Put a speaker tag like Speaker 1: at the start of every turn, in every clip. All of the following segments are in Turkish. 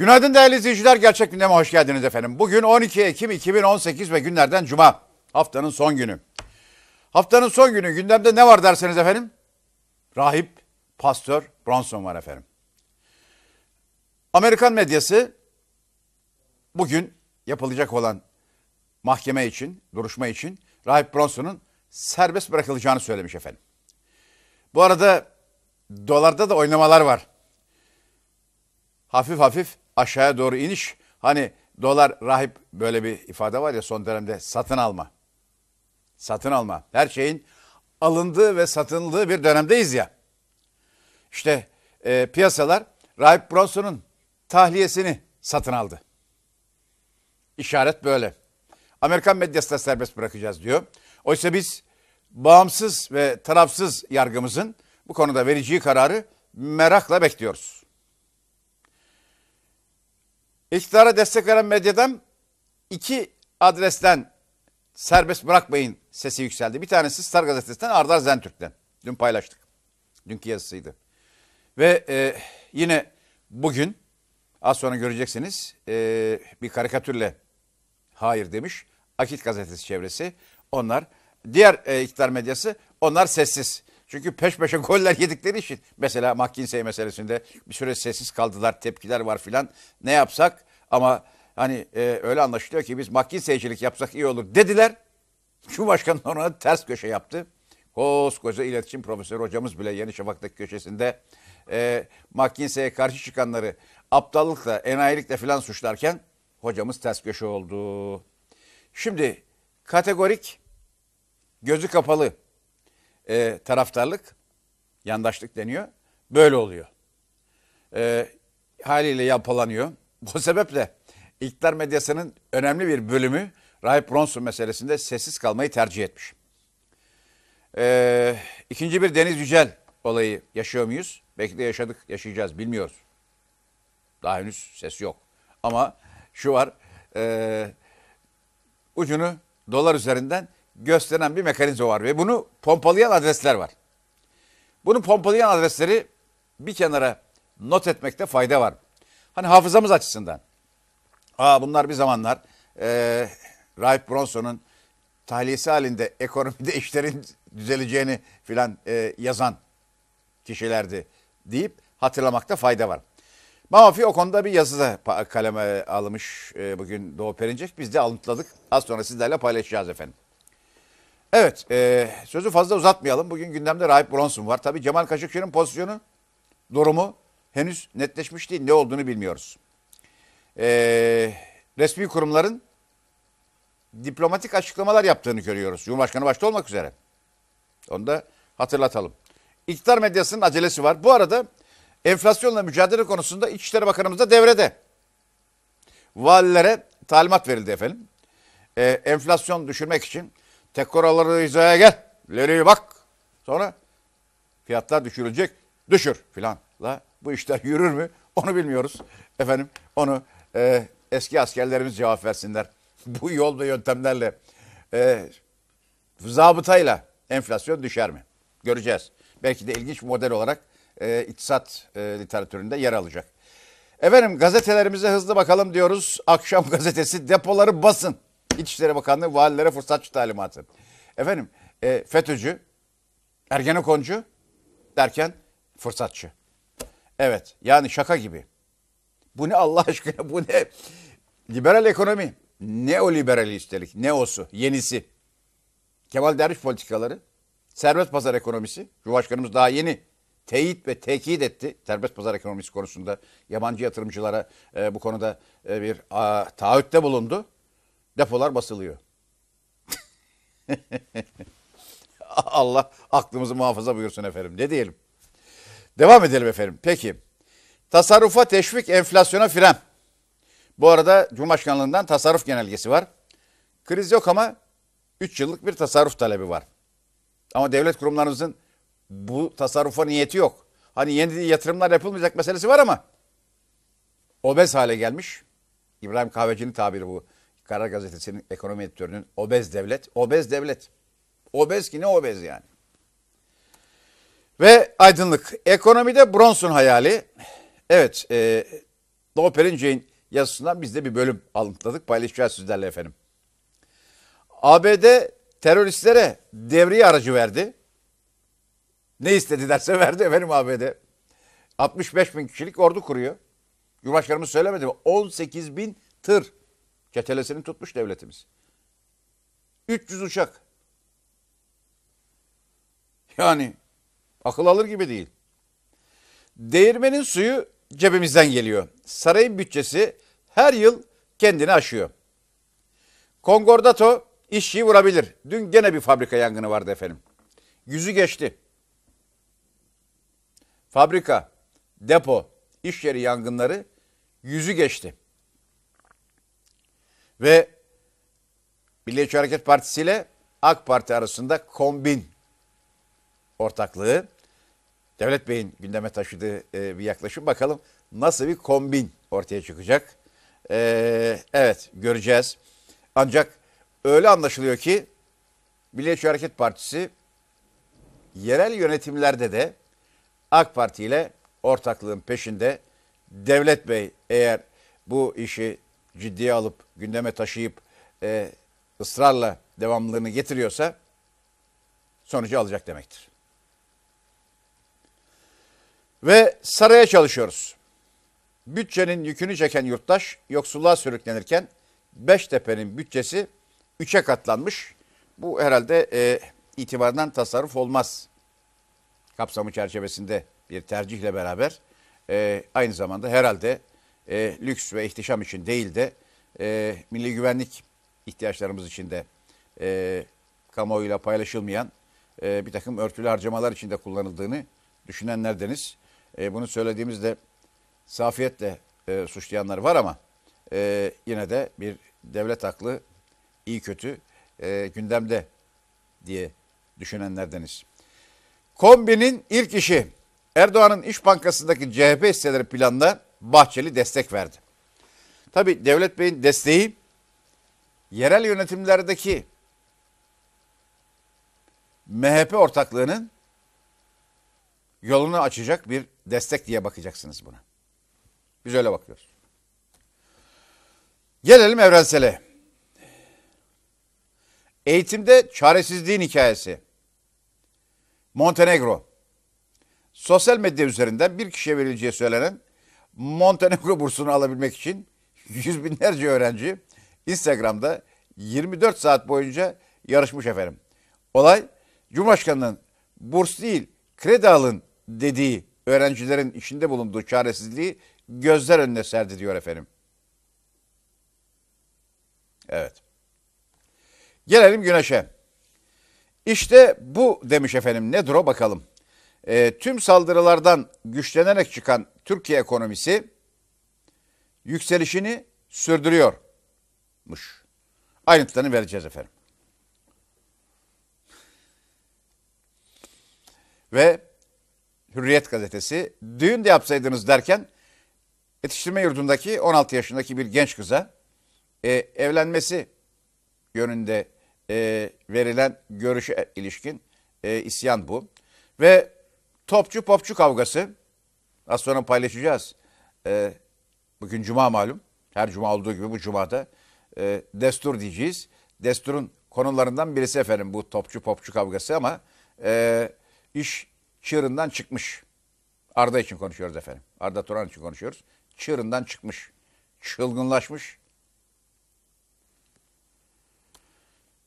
Speaker 1: Günaydın değerli izleyiciler. Gerçek gündeme hoş geldiniz efendim. Bugün 12 Ekim 2018 ve günlerden cuma. Haftanın son günü. Haftanın son günü gündemde ne var derseniz efendim? Rahip Pastör Bronson var efendim. Amerikan medyası bugün yapılacak olan mahkeme için, duruşma için Rahip Bronson'un serbest bırakılacağını söylemiş efendim. Bu arada dolarda da oynamalar var. Hafif hafif aşağıya doğru iniş. Hani dolar rahip böyle bir ifade var ya son dönemde satın alma. Satın alma. Her şeyin alındığı ve satıldığı bir dönemdeyiz ya. İşte e, piyasalar Rahip Bronson'un tahliyesini satın aldı. İşaret böyle. Amerikan medyası serbest bırakacağız diyor. Oysa biz bağımsız ve tarafsız yargımızın bu konuda vereceği kararı merakla bekliyoruz. İktidara destek veren medyadan iki adresten serbest bırakmayın sesi yükseldi. Bir tanesi Star Gazetesi'nden Ardar Zentürk'ten. Dün paylaştık. Dünkü yazısıydı. Ve e, yine bugün az sonra göreceksiniz e, bir karikatürle hayır demiş. Akit gazetesi çevresi onlar. Diğer e, iktidar medyası onlar sessiz. Çünkü peş peşe goller yedikleri için mesela McKinsey meselesinde bir süre sessiz kaldılar, tepkiler var filan. Ne yapsak ama hani e, öyle anlaşılıyor ki biz McKinsey'cilik yapsak iyi olur dediler. Cumhurbaşkanı ona ters köşe yaptı. Koskoca iletişim profesörü hocamız bile Yeni Şafak'taki köşesinde e, McKinsey'e karşı çıkanları aptallıkla, enayilikle filan suçlarken hocamız ters köşe oldu. Şimdi kategorik, gözü kapalı, e, taraftarlık, yandaşlık deniyor. Böyle oluyor. E, haliyle yapılanıyor. Bu sebeple iktidar medyasının önemli bir bölümü Rahip Bronson meselesinde sessiz kalmayı tercih etmiş. E, ikinci bir Deniz Yücel olayı yaşıyor muyuz? Belki de yaşadık, yaşayacağız bilmiyoruz. Daha henüz ses yok. Ama şu var, e, ucunu dolar üzerinden gösteren bir mekanizma var ve bunu pompalayan adresler var. Bunu pompalayan adresleri bir kenara not etmekte fayda var. Hani hafızamız açısından. Aa bunlar bir zamanlar e, Raip Bronson'un tahliyesi halinde ekonomide işlerin düzeleceğini filan e, yazan kişilerdi deyip hatırlamakta fayda var. Mafi o konuda bir yazı da kaleme e, almış e, bugün Doğu Perinçek. Biz de alıntıladık. Az sonra sizlerle paylaşacağız efendim. Evet e, sözü fazla uzatmayalım. Bugün gündemde Rahip Bronson var. Tabii Cemal Kaşıkçı'nın pozisyonu, durumu henüz netleşmiş değil. Ne olduğunu bilmiyoruz. E, resmi kurumların diplomatik açıklamalar yaptığını görüyoruz. Cumhurbaşkanı başta olmak üzere. Onu da hatırlatalım. İktidar medyasının acelesi var. Bu arada enflasyonla mücadele konusunda İçişleri Bakanımız da devrede. Valilere talimat verildi efendim. E, enflasyon düşürmek için Tek kuralları hizaya gel. Leri bak. Sonra fiyatlar düşürülecek. Düşür filanla. Bu işler yürür mü? Onu bilmiyoruz. Efendim onu e, eski askerlerimiz cevap versinler. Bu yol ve yöntemlerle e, zabıtayla enflasyon düşer mi? Göreceğiz. Belki de ilginç bir model olarak e, iktisat e, literatüründe yer alacak. Efendim gazetelerimize hızlı bakalım diyoruz. Akşam gazetesi depoları basın. İçişleri Bakanlığı valilere fırsatçı talimatı. Efendim e, FETÖ'cü, Ergenekoncu derken fırsatçı. Evet yani şaka gibi. Bu ne Allah aşkına bu ne? Liberal ekonomi. Ne o Neoliberali üstelik. osu, Yenisi. Kemal Derviş politikaları. Serbest pazar ekonomisi. Cumhurbaşkanımız daha yeni teyit ve tekit etti. Serbest pazar ekonomisi konusunda yabancı yatırımcılara e, bu konuda e, bir a, taahhütte bulundu depolar basılıyor. Allah aklımızı muhafaza buyursun efendim. Ne diyelim? Devam edelim efendim. Peki. Tasarrufa teşvik, enflasyona fren. Bu arada Cumhurbaşkanlığından tasarruf genelgesi var. Kriz yok ama 3 yıllık bir tasarruf talebi var. Ama devlet kurumlarımızın bu tasarrufa niyeti yok. Hani yeni yatırımlar yapılmayacak meselesi var ama obez hale gelmiş. İbrahim Kahveci'nin tabiri bu. Karar Gazetesi'nin ekonomi editörünün obez devlet, obez devlet. Obez ki ne obez yani. Ve aydınlık. Ekonomide Bronson hayali. Evet, e, Doğu Perince'in yazısından biz de bir bölüm alıntıladık. Paylaşacağız sizlerle efendim. ABD teröristlere devriye aracı verdi. Ne istedi derse verdi efendim ABD. 65 bin kişilik ordu kuruyor. Cumhurbaşkanımız söylemedi mi? 18 bin tır Çetelesini tutmuş devletimiz. 300 uçak. Yani akıl alır gibi değil. Değirmenin suyu cebimizden geliyor. Sarayın bütçesi her yıl kendini aşıyor. Kongordato işçiyi vurabilir. Dün gene bir fabrika yangını vardı efendim. Yüzü geçti. Fabrika, depo, iş yeri yangınları yüzü geçti ve Milliyetçi Hareket Partisi ile AK Parti arasında kombin ortaklığı. Devlet Bey'in gündeme taşıdığı e, bir yaklaşım. Bakalım nasıl bir kombin ortaya çıkacak. E, evet göreceğiz. Ancak öyle anlaşılıyor ki Milliyetçi Hareket Partisi yerel yönetimlerde de AK Parti ile ortaklığın peşinde Devlet Bey eğer bu işi ciddiye alıp gündeme taşıyıp e, ısrarla devamlılığını getiriyorsa sonucu alacak demektir. Ve saraya çalışıyoruz. Bütçenin yükünü çeken yurttaş yoksulluğa sürüklenirken Beştepe'nin bütçesi 3'e katlanmış. Bu herhalde e, itibardan tasarruf olmaz. Kapsamı çerçevesinde bir tercihle beraber e, aynı zamanda herhalde e, lüks ve ihtişam için değil de e, milli güvenlik ihtiyaçlarımız için de e, kamuoyuyla paylaşılmayan e, bir takım örtülü harcamalar içinde kullanıldığını düşünenlerdeniz. E, bunu söylediğimizde safiyetle e, suçlayanlar var ama e, yine de bir devlet aklı iyi kötü e, gündemde diye düşünenlerdeniz. Kombinin ilk işi Erdoğan'ın İş Bankası'ndaki CHP hisseleri planla Bahçeli destek verdi. Tabi Devlet Bey'in desteği yerel yönetimlerdeki MHP ortaklığının yolunu açacak bir destek diye bakacaksınız buna. Biz öyle bakıyoruz. Gelelim evrensele. Eğitimde çaresizliğin hikayesi. Montenegro. Sosyal medya üzerinden bir kişiye verileceği söylenen Montenegro bursunu alabilmek için yüz binlerce öğrenci Instagram'da 24 saat boyunca yarışmış efendim. Olay Cumhurbaşkanı'nın burs değil kredi alın dediği öğrencilerin içinde bulunduğu çaresizliği gözler önüne serdi diyor efendim. Evet. Gelelim güneşe. İşte bu demiş efendim nedir o bakalım. E, tüm saldırılardan güçlenerek çıkan Türkiye ekonomisi yükselişini sürdürüyormuş. Ayrıntılarını vereceğiz efendim. Ve Hürriyet gazetesi düğün de yapsaydınız derken yetiştirme yurdundaki 16 yaşındaki bir genç kıza e, evlenmesi yönünde e, verilen görüşe ilişkin e, isyan bu. Ve topçu popçu kavgası Az sonra paylaşacağız. E, bugün cuma malum. Her cuma olduğu gibi bu cumada e, destur diyeceğiz. Desturun konularından birisi efendim bu topçu popçu kavgası ama e, iş çığırından çıkmış. Arda için konuşuyoruz efendim. Arda Turan için konuşuyoruz. Çığırından çıkmış. Çılgınlaşmış.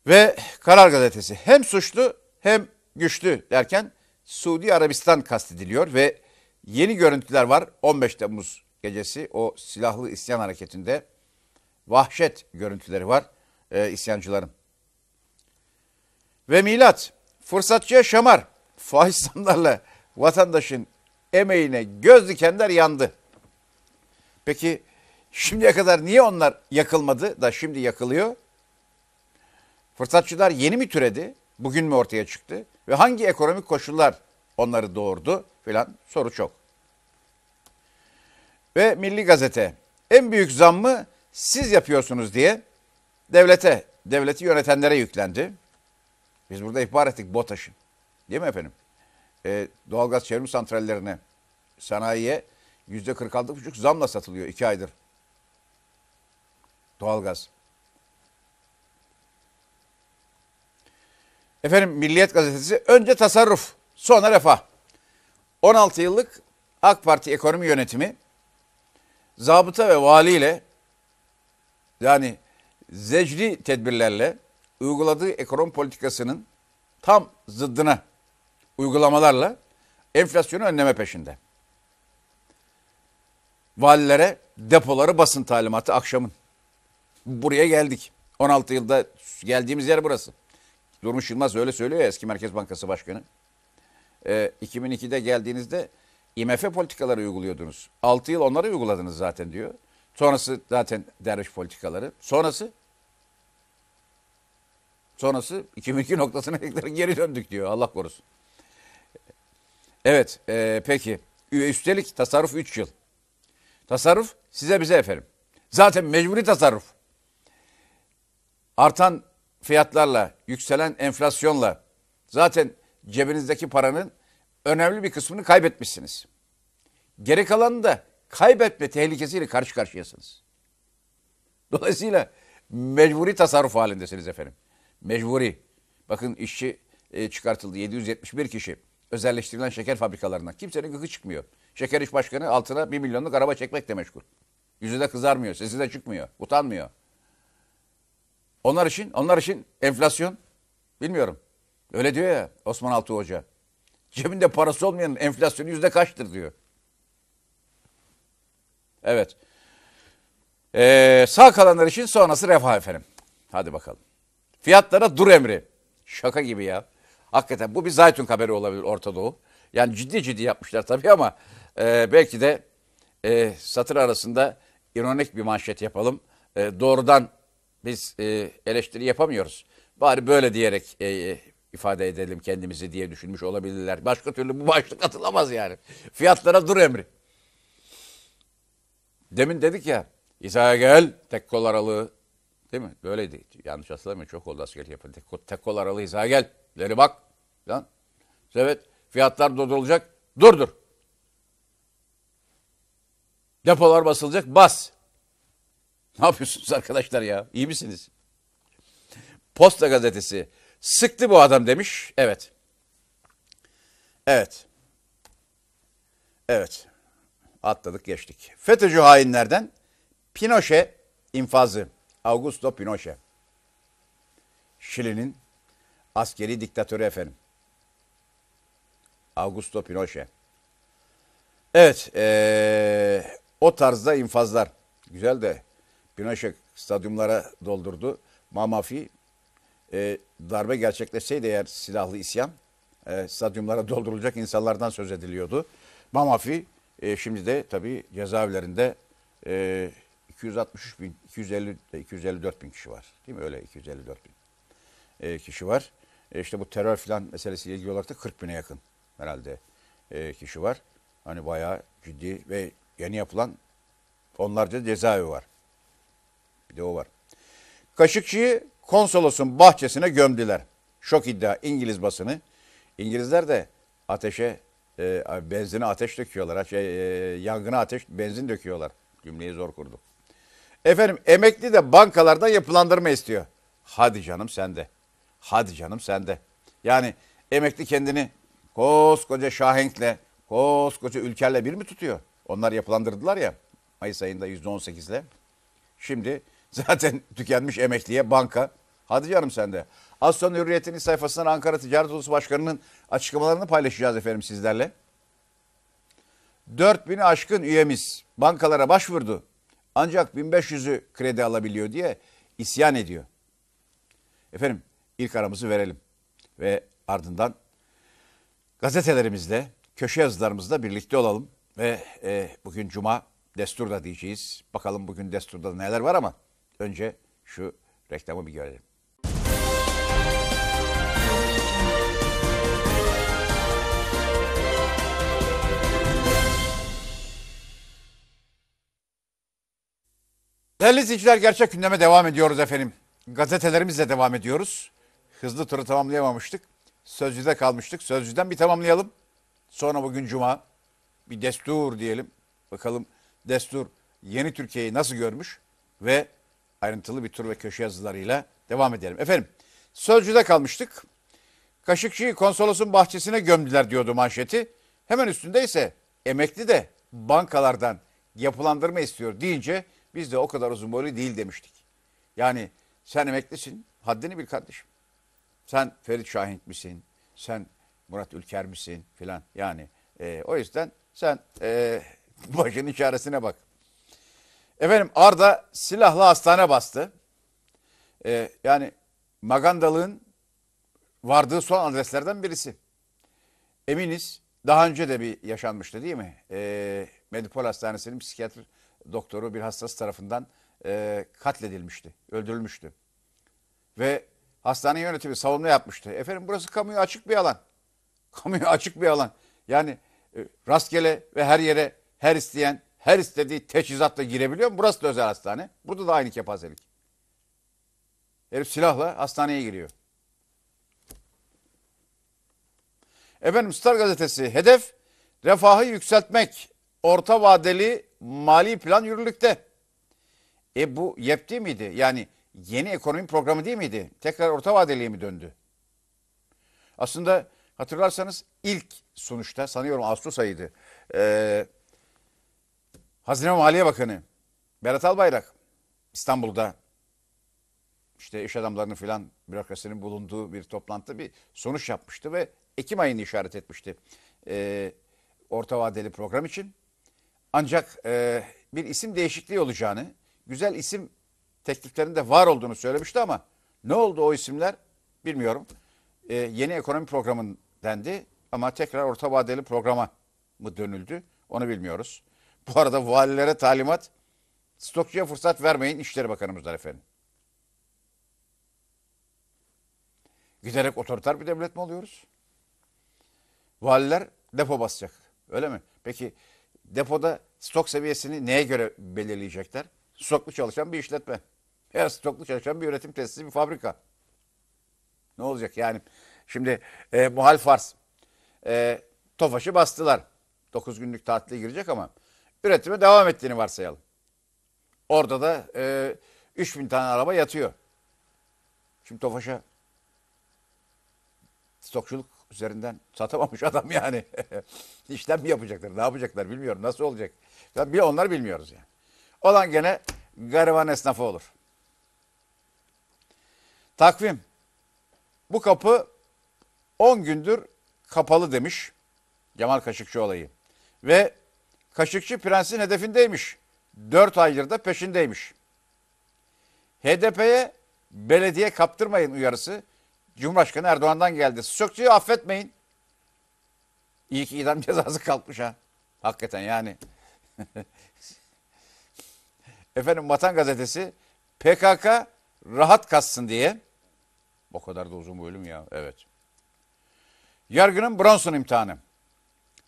Speaker 1: Ve Karar Gazetesi hem suçlu hem güçlü derken Suudi Arabistan kastediliyor ve Yeni görüntüler var 15 Temmuz gecesi o silahlı isyan hareketinde vahşet görüntüleri var e, isyancıların. Ve milat fırsatçıya şamar faiz zamlarla vatandaşın emeğine göz dikenler yandı. Peki şimdiye kadar niye onlar yakılmadı da şimdi yakılıyor? Fırsatçılar yeni mi türedi? Bugün mü ortaya çıktı? Ve hangi ekonomik koşullar onları doğurdu filan soru çok. Ve Milli Gazete en büyük zammı siz yapıyorsunuz diye devlete, devleti yönetenlere yüklendi. Biz burada ihbar ettik BOTAŞ'ı. Değil mi efendim? Ee, doğalgaz çevrim santrallerine, sanayiye yüzde kırk altı buçuk zamla satılıyor iki aydır. Doğalgaz. Efendim Milliyet Gazetesi önce tasarruf. Sonra refah. 16 yıllık AK Parti ekonomi yönetimi zabıta ve valiyle yani zecri tedbirlerle uyguladığı ekonomi politikasının tam zıddına uygulamalarla enflasyonu önleme peşinde. Valilere depoları basın talimatı akşamın. Buraya geldik. 16 yılda geldiğimiz yer burası. Durmuş Yılmaz öyle söylüyor ya eski Merkez Bankası Başkanı. 2002'de ee, geldiğinizde IMF politikaları uyguluyordunuz. 6 yıl onları uyguladınız zaten diyor. Sonrası zaten derviş politikaları. Sonrası sonrası 2002 noktasına geri döndük diyor Allah korusun. Evet e, peki üstelik tasarruf 3 yıl. Tasarruf size bize efendim. Zaten mecburi tasarruf. Artan fiyatlarla, yükselen enflasyonla zaten cebinizdeki paranın önemli bir kısmını kaybetmişsiniz. Geri kalanı da kaybetme tehlikesiyle karşı karşıyasınız. Dolayısıyla mecburi tasarruf halindesiniz efendim. Mecburi. Bakın işçi e, çıkartıldı 771 kişi. Özelleştirilen şeker fabrikalarından. Kimsenin gıkı çıkmıyor. Şeker iş Başkanı altına 1 milyonluk araba çekmekle meşgul. Yüzü de kızarmıyor, sesi de çıkmıyor, utanmıyor. Onlar için, onlar için enflasyon bilmiyorum. Öyle diyor ya Osman Altuğ Hoca. Cebinde parası olmayan, enflasyonu yüzde kaçtır diyor. Evet. Ee, sağ kalanlar için sonrası refah efendim. Hadi bakalım. Fiyatlara dur emri. Şaka gibi ya. Hakikaten bu bir zaytun haberi olabilir Orta Doğu. Yani ciddi ciddi yapmışlar tabii ama e, belki de e, satır arasında ironik bir manşet yapalım. E, doğrudan biz e, eleştiri yapamıyoruz. Bari böyle diyerek e, e ifade edelim kendimizi diye düşünmüş olabilirler. Başka türlü bu başlık atılamaz yani. Fiyatlara dur emri. Demin dedik ya İsa'ya gel tek kol aralığı değil mi? Böyleydi. Yanlış hatırlamıyorum çok oldu askerlik yapın. Tek, kol, tek aralığı İsa'ya gel. Leri bak. Lan. Evet fiyatlar durdurulacak. dur. Depolar basılacak. Bas. Ne yapıyorsunuz arkadaşlar ya? İyi misiniz? Posta gazetesi Sıktı bu adam demiş. Evet. Evet. Evet. Atladık geçtik. FETÖ'cü hainlerden Pinochet infazı. Augusto Pinochet. Şili'nin askeri diktatörü efendim. Augusto Pinochet. Evet. Ee, o tarzda infazlar. Güzel de Pinochet stadyumlara doldurdu. Mamafi e, darbe gerçekleşseydi eğer silahlı isyan e, stadyumlara doldurulacak insanlardan söz ediliyordu. Mamafi e, şimdi de tabii cezaevlerinde e, 263 bin, 250, 254 e, bin kişi var. Değil mi öyle 254 bin e, kişi var. E, işte bu terör filan meselesiyle ilgili olarak da 40 bine yakın herhalde e, kişi var. Hani bayağı ciddi ve yeni yapılan onlarca cezaevi var. Bir de o var. Kaşıkçı'yı konsolosun bahçesine gömdüler. Şok iddia İngiliz basını. İngilizler de ateşe e, benzine ateş döküyorlar. Şey, e, yangına ateş benzin döküyorlar. Cümleyi zor kurdum. Efendim emekli de bankalardan yapılandırma istiyor. Hadi canım sende. Hadi canım sende. Yani emekli kendini koskoca Şahenk'le, koskoca ülkerle bir mi tutuyor? Onlar yapılandırdılar ya Mayıs ayında %18'le. Şimdi Zaten tükenmiş emekliye banka. Hadi canım sen de. Az sonra Hürriyet'in sayfasından Ankara Ticaret Odası Başkanı'nın açıklamalarını paylaşacağız efendim sizlerle. 4000'i aşkın üyemiz bankalara başvurdu. Ancak 1500'ü kredi alabiliyor diye isyan ediyor. Efendim ilk aramızı verelim ve ardından gazetelerimizde, köşe yazılarımızda birlikte olalım. Ve e, bugün Cuma desturda diyeceğiz. Bakalım bugün desturda neler var ama Önce şu reklamı bir görelim. Değerli izleyiciler gerçek gündeme devam ediyoruz efendim. Gazetelerimizle devam ediyoruz. Hızlı turu tamamlayamamıştık. Sözcüde kalmıştık. Sözcüden bir tamamlayalım. Sonra bugün cuma bir destur diyelim. Bakalım destur yeni Türkiye'yi nasıl görmüş ve ayrıntılı bir tur ve köşe yazılarıyla devam edelim. Efendim Sözcü'de kalmıştık. Kaşıkçı'yı konsolosun bahçesine gömdüler diyordu manşeti. Hemen üstünde ise emekli de bankalardan yapılandırma istiyor deyince biz de o kadar uzun boylu değil demiştik. Yani sen emeklisin haddini bil kardeşim. Sen Ferit Şahin misin? Sen Murat Ülker misin? Filan yani. E, o yüzden sen e, başının çaresine bak. Efendim Arda silahlı hastane bastı. Ee, yani Magandalığın vardığı son adreslerden birisi. Eminiz daha önce de bir yaşanmıştı değil mi? Ee, Medipol Hastanesi'nin psikiyatr doktoru bir hastası tarafından e, katledilmişti, öldürülmüştü. Ve hastane yönetimi savunma yapmıştı. Efendim burası kamuya açık bir alan. Kamuya açık bir alan. Yani e, rastgele ve her yere her isteyen her istediği teçhizatla girebiliyor mu? Burası da özel hastane. Burada da aynı kepazelik. Herif silahla hastaneye giriyor. Efendim Star gazetesi hedef refahı yükseltmek. Orta vadeli mali plan yürürlükte. E bu YEP değil miydi? Yani yeni ekonomi programı değil miydi? Tekrar orta vadeliye mi döndü? Aslında hatırlarsanız ilk sonuçta sanıyorum Ağustos ayıydı. Eee Hazine Maliye Bakanı Berat Albayrak İstanbul'da işte iş adamlarının filan bürokrasinin bulunduğu bir toplantı bir sonuç yapmıştı ve Ekim ayını işaret etmişti e, orta vadeli program için. Ancak e, bir isim değişikliği olacağını, güzel isim tekliflerinde var olduğunu söylemişti ama ne oldu o isimler bilmiyorum. E, yeni ekonomi programın dendi ama tekrar orta vadeli programa mı dönüldü onu bilmiyoruz. Bu arada valilere talimat, stokçuya fırsat vermeyin İşleri Bakanımızdan efendim. Giderek otoriter bir devlet mi oluyoruz? Valiler depo basacak. Öyle mi? Peki depoda stok seviyesini neye göre belirleyecekler? Stoklu çalışan bir işletme. Her stoklu çalışan bir üretim tesisi, bir fabrika. Ne olacak yani? Şimdi e, muhal farz. E, Tofaş'ı bastılar. 9 günlük tatile girecek ama üretime devam ettiğini varsayalım. Orada da e, 3000 tane araba yatıyor. Şimdi Tofaş'a stokçuluk üzerinden satamamış adam yani. İşlem mi yapacaklar, ne yapacaklar bilmiyorum. Nasıl olacak? Ben bir onlar bilmiyoruz yani. Olan gene gariban esnafı olur. Takvim. Bu kapı 10 gündür kapalı demiş Cemal Kaşıkçı olayı. Ve Kaşıkçı prensin hedefindeymiş. Dört aydır da peşindeymiş. HDP'ye belediye kaptırmayın uyarısı Cumhurbaşkanı Erdoğan'dan geldi. Sökçüyü affetmeyin. İyi ki idam cezası kalkmış ha. Hakikaten yani. Efendim Vatan Gazetesi PKK rahat kassın diye. O kadar da uzun bölüm ya. Evet. Yargının Bronson imtihanı.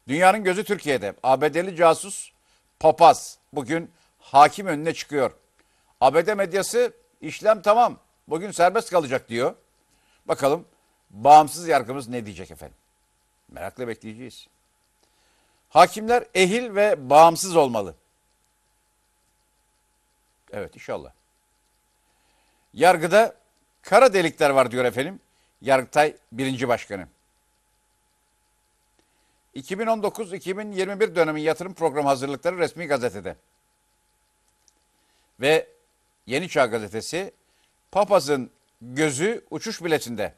Speaker 1: Dünyanın gözü Türkiye'de. ABD'li casus papaz bugün hakim önüne çıkıyor. ABD medyası işlem tamam bugün serbest kalacak diyor. Bakalım bağımsız yargımız ne diyecek efendim? Merakla bekleyeceğiz. Hakimler ehil ve bağımsız olmalı. Evet inşallah. Yargıda kara delikler var diyor efendim. Yargıtay birinci başkanım. 2019-2021 dönemi yatırım programı hazırlıkları resmi gazetede. Ve Yeni Çağ gazetesi papazın gözü uçuş biletinde.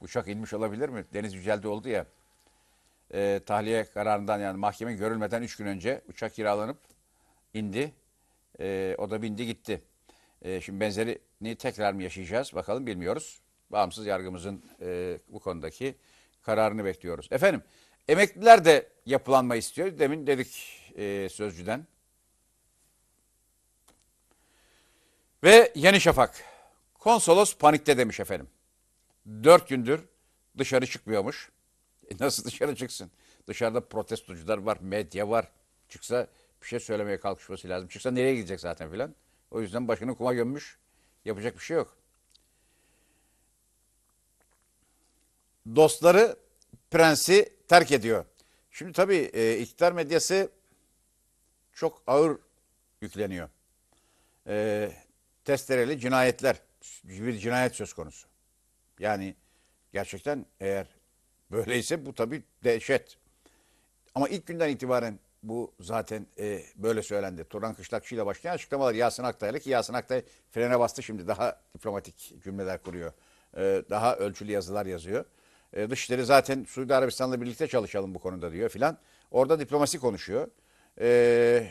Speaker 1: Uçak inmiş olabilir mi? Deniz yüceldi oldu ya. E, tahliye kararından yani mahkeme görülmeden 3 gün önce uçak kiralanıp indi. E, o da bindi gitti. E, şimdi benzerini tekrar mı yaşayacağız? Bakalım bilmiyoruz. Bağımsız yargımızın e, bu konudaki kararını bekliyoruz. Efendim emekliler de yapılanma istiyor. Demin dedik e, sözcüden. Ve Yeni Şafak. Konsolos panikte demiş efendim. Dört gündür dışarı çıkmıyormuş. E nasıl dışarı çıksın? Dışarıda protestocular var, medya var. Çıksa bir şey söylemeye kalkışması lazım. Çıksa nereye gidecek zaten filan. O yüzden başını kuma gömmüş. Yapacak bir şey yok. dostları prensi terk ediyor. Şimdi tabii e, iktidar medyası çok ağır yükleniyor. E, testereli cinayetler, bir cinayet söz konusu. Yani gerçekten eğer böyleyse bu tabii dehşet. Ama ilk günden itibaren bu zaten e, böyle söylendi. Turan Kışlakçı ile başlayan açıklamalar Yasin Aktay'la ki Yasin Aktay frene bastı şimdi daha diplomatik cümleler kuruyor. E, daha ölçülü yazılar yazıyor. E, Dışişleri zaten Suudi Arabistan'la birlikte çalışalım bu konuda diyor filan. Orada diplomasi konuşuyor. E,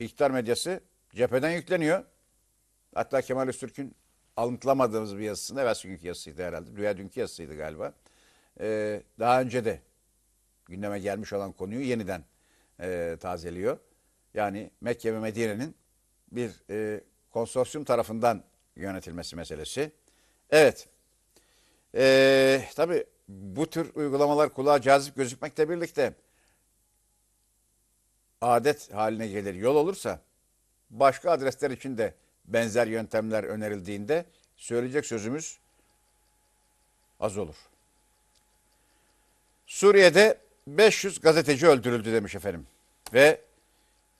Speaker 1: iktidar medyası cepheden yükleniyor. Hatta Kemal Öztürk'ün alıntılamadığımız bir yazısında, evvelsi günkü yazısıydı herhalde. rüya dünkü yazısıydı galiba. E, daha önce de gündeme gelmiş olan konuyu yeniden e, tazeliyor. Yani Mekke ve Medine'nin bir e, konsorsiyum tarafından yönetilmesi meselesi. Evet. E, tabii bu tür uygulamalar kulağa cazip gözükmekle birlikte adet haline gelir yol olursa başka adresler için de benzer yöntemler önerildiğinde söyleyecek sözümüz az olur. Suriye'de 500 gazeteci öldürüldü demiş efendim. Ve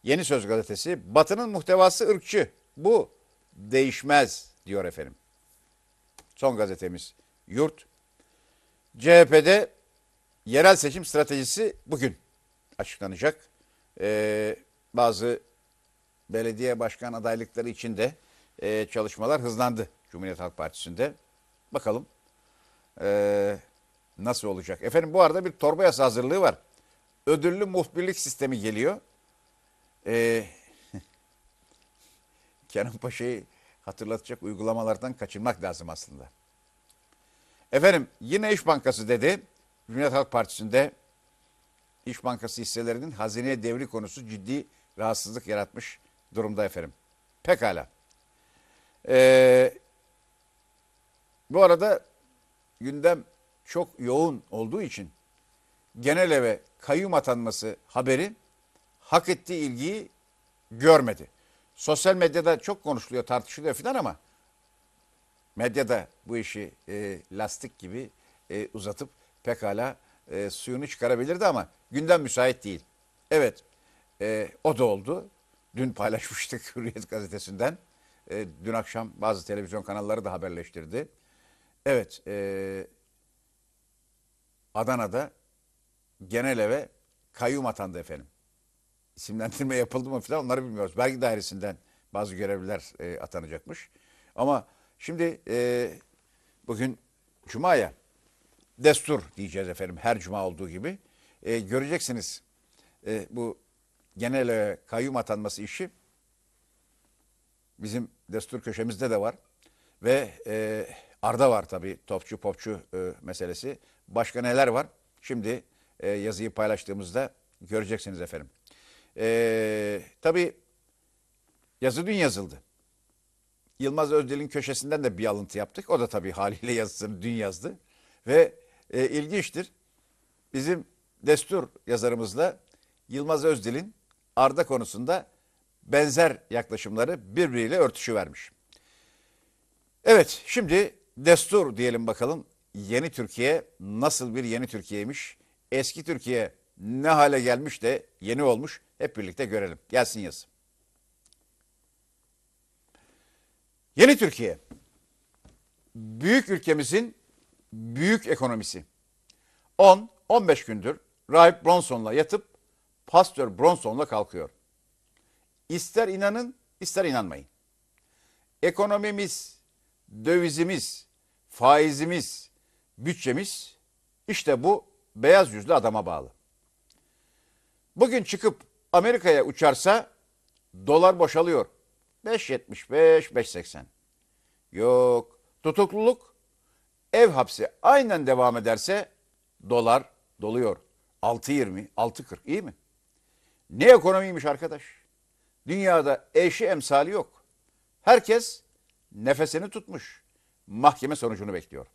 Speaker 1: Yeni Söz gazetesi Batı'nın muhtevası ırkçı. Bu değişmez diyor efendim. Son gazetemiz Yurt CHP'de yerel seçim stratejisi bugün açıklanacak. Ee, bazı belediye başkan adaylıkları için de e, çalışmalar hızlandı Cumhuriyet Halk Partisi'nde. Bakalım e, nasıl olacak. Efendim bu arada bir torba yasa hazırlığı var. Ödüllü muhbirlik sistemi geliyor. E, Kenan Paşa'yı hatırlatacak uygulamalardan kaçınmak lazım aslında. Efendim yine İş Bankası dedi. Cumhuriyet Halk Partisi'nde İş Bankası hisselerinin hazineye devri konusu ciddi rahatsızlık yaratmış durumda efendim. Pekala. Ee, bu arada gündem çok yoğun olduğu için genel eve kayyum atanması haberi hak ettiği ilgiyi görmedi. Sosyal medyada çok konuşuluyor, tartışılıyor filan ama medyada bu işi e, lastik gibi e, uzatıp pekala e, suyunu çıkarabilirdi ama gündem müsait değil. Evet e, o da oldu. Dün paylaşmıştık Hürriyet gazetesinden. E, dün akşam bazı televizyon kanalları da haberleştirdi. Evet e, Adana'da genel eve kayyum atandı efendim. İsimlendirme yapıldı mı filan onları bilmiyoruz. Vergi dairesinden bazı görevliler e, atanacakmış. Ama Şimdi e, bugün Cuma'ya destur diyeceğiz efendim her Cuma olduğu gibi. E, göreceksiniz e, bu genel e, kayyum atanması işi bizim destur köşemizde de var. Ve e, Arda var tabi topçu popçu e, meselesi. Başka neler var? Şimdi e, yazıyı paylaştığımızda göreceksiniz efendim. E, tabii yazı dün yazıldı. Yılmaz Özdil'in köşesinden de bir alıntı yaptık. O da tabii haliyle yazısını dün yazdı. Ve e, ilginçtir. Bizim destur yazarımızla Yılmaz Özdil'in Arda konusunda benzer yaklaşımları birbiriyle örtüşüvermiş. Evet şimdi destur diyelim bakalım. Yeni Türkiye nasıl bir yeni Türkiye'ymiş? Eski Türkiye ne hale gelmiş de yeni olmuş? Hep birlikte görelim. Gelsin yazım. Yeni Türkiye. Büyük ülkemizin büyük ekonomisi. 10-15 gündür Rahip Bronson'la yatıp Pastör Bronson'la kalkıyor. İster inanın, ister inanmayın. Ekonomimiz, dövizimiz, faizimiz, bütçemiz işte bu beyaz yüzlü adama bağlı. Bugün çıkıp Amerika'ya uçarsa dolar boşalıyor. 5.75, 5.80. Yok. Tutukluluk ev hapsi aynen devam ederse dolar doluyor. 6.20, 6.40 iyi mi? Ne ekonomiymiş arkadaş? Dünyada eşi emsali yok. Herkes nefesini tutmuş. Mahkeme sonucunu bekliyor.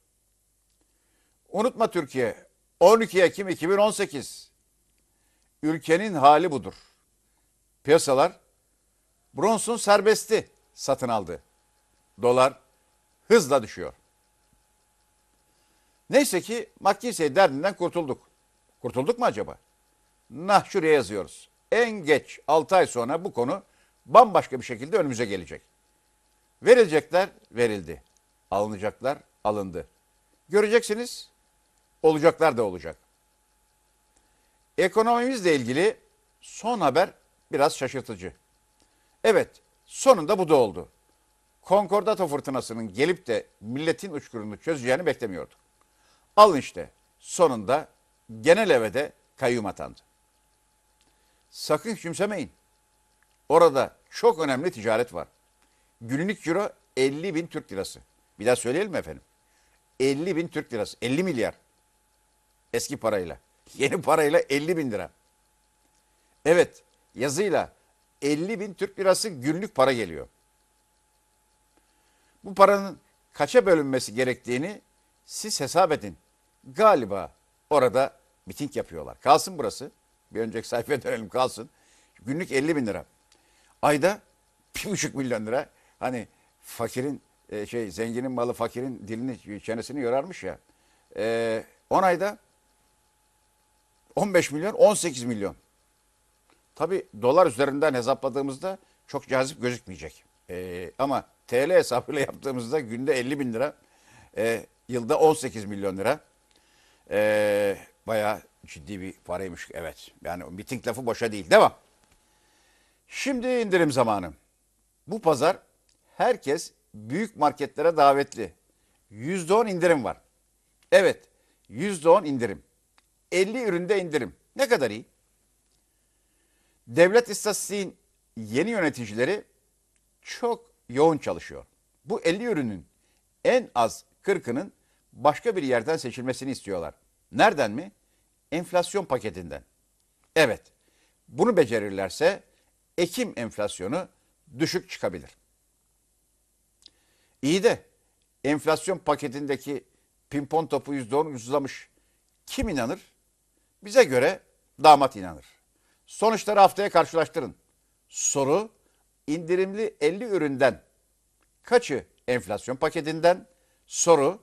Speaker 1: Unutma Türkiye 12 Ekim 2018. Ülkenin hali budur. Piyasalar Bronson serbesti satın aldı. Dolar hızla düşüyor. Neyse ki McKinsey derdinden kurtulduk. Kurtulduk mu acaba? Nah şuraya yazıyoruz. En geç 6 ay sonra bu konu bambaşka bir şekilde önümüze gelecek. Verilecekler verildi. Alınacaklar alındı. Göreceksiniz olacaklar da olacak. Ekonomimizle ilgili son haber biraz şaşırtıcı. Evet sonunda bu da oldu. Konkordato fırtınasının gelip de milletin uçkurunu çözeceğini beklemiyorduk. Alın işte sonunda genel evede kayyum atandı. Sakın küçümsemeyin. Orada çok önemli ticaret var. Günlük euro 50 bin Türk lirası. Bir daha söyleyelim mi efendim? 50 bin Türk lirası. 50 milyar. Eski parayla. Yeni parayla 50 bin lira. Evet yazıyla 50 bin Türk lirası günlük para geliyor. Bu paranın kaça bölünmesi gerektiğini siz hesap edin. Galiba orada miting yapıyorlar. Kalsın burası. Bir önceki sayfaya dönelim kalsın. Günlük 50 bin lira. Ayda bir buçuk milyon lira. Hani fakirin e, şey zenginin malı fakirin dilini çenesini yorarmış ya. E, 10 ayda 15 milyon 18 milyon. Tabi dolar üzerinden hesapladığımızda çok cazip gözükmeyecek. E, ama TL hesabıyla yaptığımızda günde 50 bin lira, e, yılda 18 milyon lira. E, bayağı ciddi bir paraymış. Evet yani miting lafı boşa değil. Devam. Şimdi indirim zamanı. Bu pazar herkes büyük marketlere davetli. %10 indirim var. Evet %10 indirim. 50 üründe indirim. Ne kadar iyi. Devlet istatistiğin yeni yöneticileri çok yoğun çalışıyor. Bu 50 ürünün en az 40'ının başka bir yerden seçilmesini istiyorlar. Nereden mi? Enflasyon paketinden. Evet, bunu becerirlerse Ekim enflasyonu düşük çıkabilir. İyi de enflasyon paketindeki pimpon topu %10 ucuzlamış. Kim inanır? Bize göre damat inanır. Sonuçları haftaya karşılaştırın. Soru indirimli 50 üründen kaçı enflasyon paketinden? Soru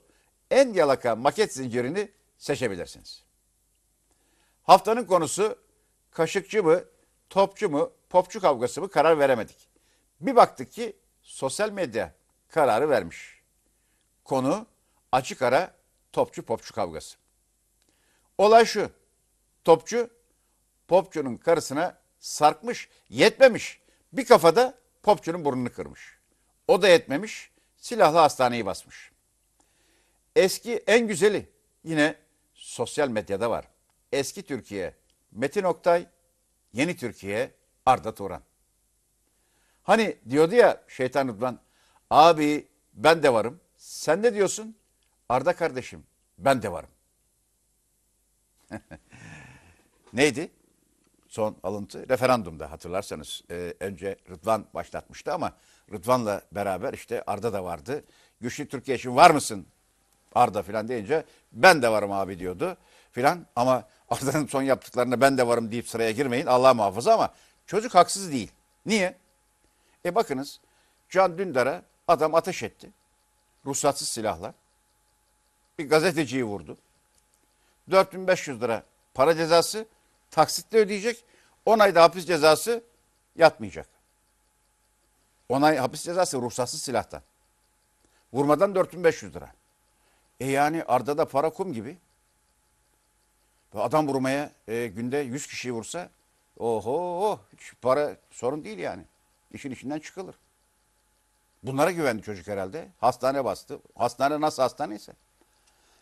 Speaker 1: en yalaka maket zincirini seçebilirsiniz. Haftanın konusu kaşıkçı mı, topçu mu, popçu kavgası mı karar veremedik. Bir baktık ki sosyal medya kararı vermiş. Konu açık ara topçu popçu kavgası. Olay şu. Topçu popçunun karısına sarkmış yetmemiş. Bir kafada popçunun burnunu kırmış. O da yetmemiş silahlı hastaneyi basmış. Eski en güzeli yine sosyal medyada var. Eski Türkiye Metin Oktay, yeni Türkiye Arda Turan. Hani diyordu ya şeytan Rıdvan, abi ben de varım. Sen ne diyorsun? Arda kardeşim ben de varım. Neydi? son alıntı referandumda hatırlarsanız. E, önce Rıdvan başlatmıştı ama Rıdvan'la beraber işte Arda da vardı. Güçlü Türkiye için var mısın Arda filan deyince ben de varım abi diyordu filan. Ama Arda'nın son yaptıklarına ben de varım deyip sıraya girmeyin Allah muhafaza ama çocuk haksız değil. Niye? E bakınız Can Dündar'a adam ateş etti. Ruhsatsız silahla. Bir gazeteciyi vurdu. 4500 lira para cezası taksitle ödeyecek. 10 ayda hapis cezası yatmayacak. 10 ay hapis cezası ruhsatsız silahtan. Vurmadan 4500 lira. E yani Arda'da para kum gibi. Adam vurmaya e, günde 100 kişiyi vursa oho hiç para sorun değil yani. İşin içinden çıkılır. Bunlara güvendi çocuk herhalde. Hastane bastı. Hastane nasıl hastaneyse.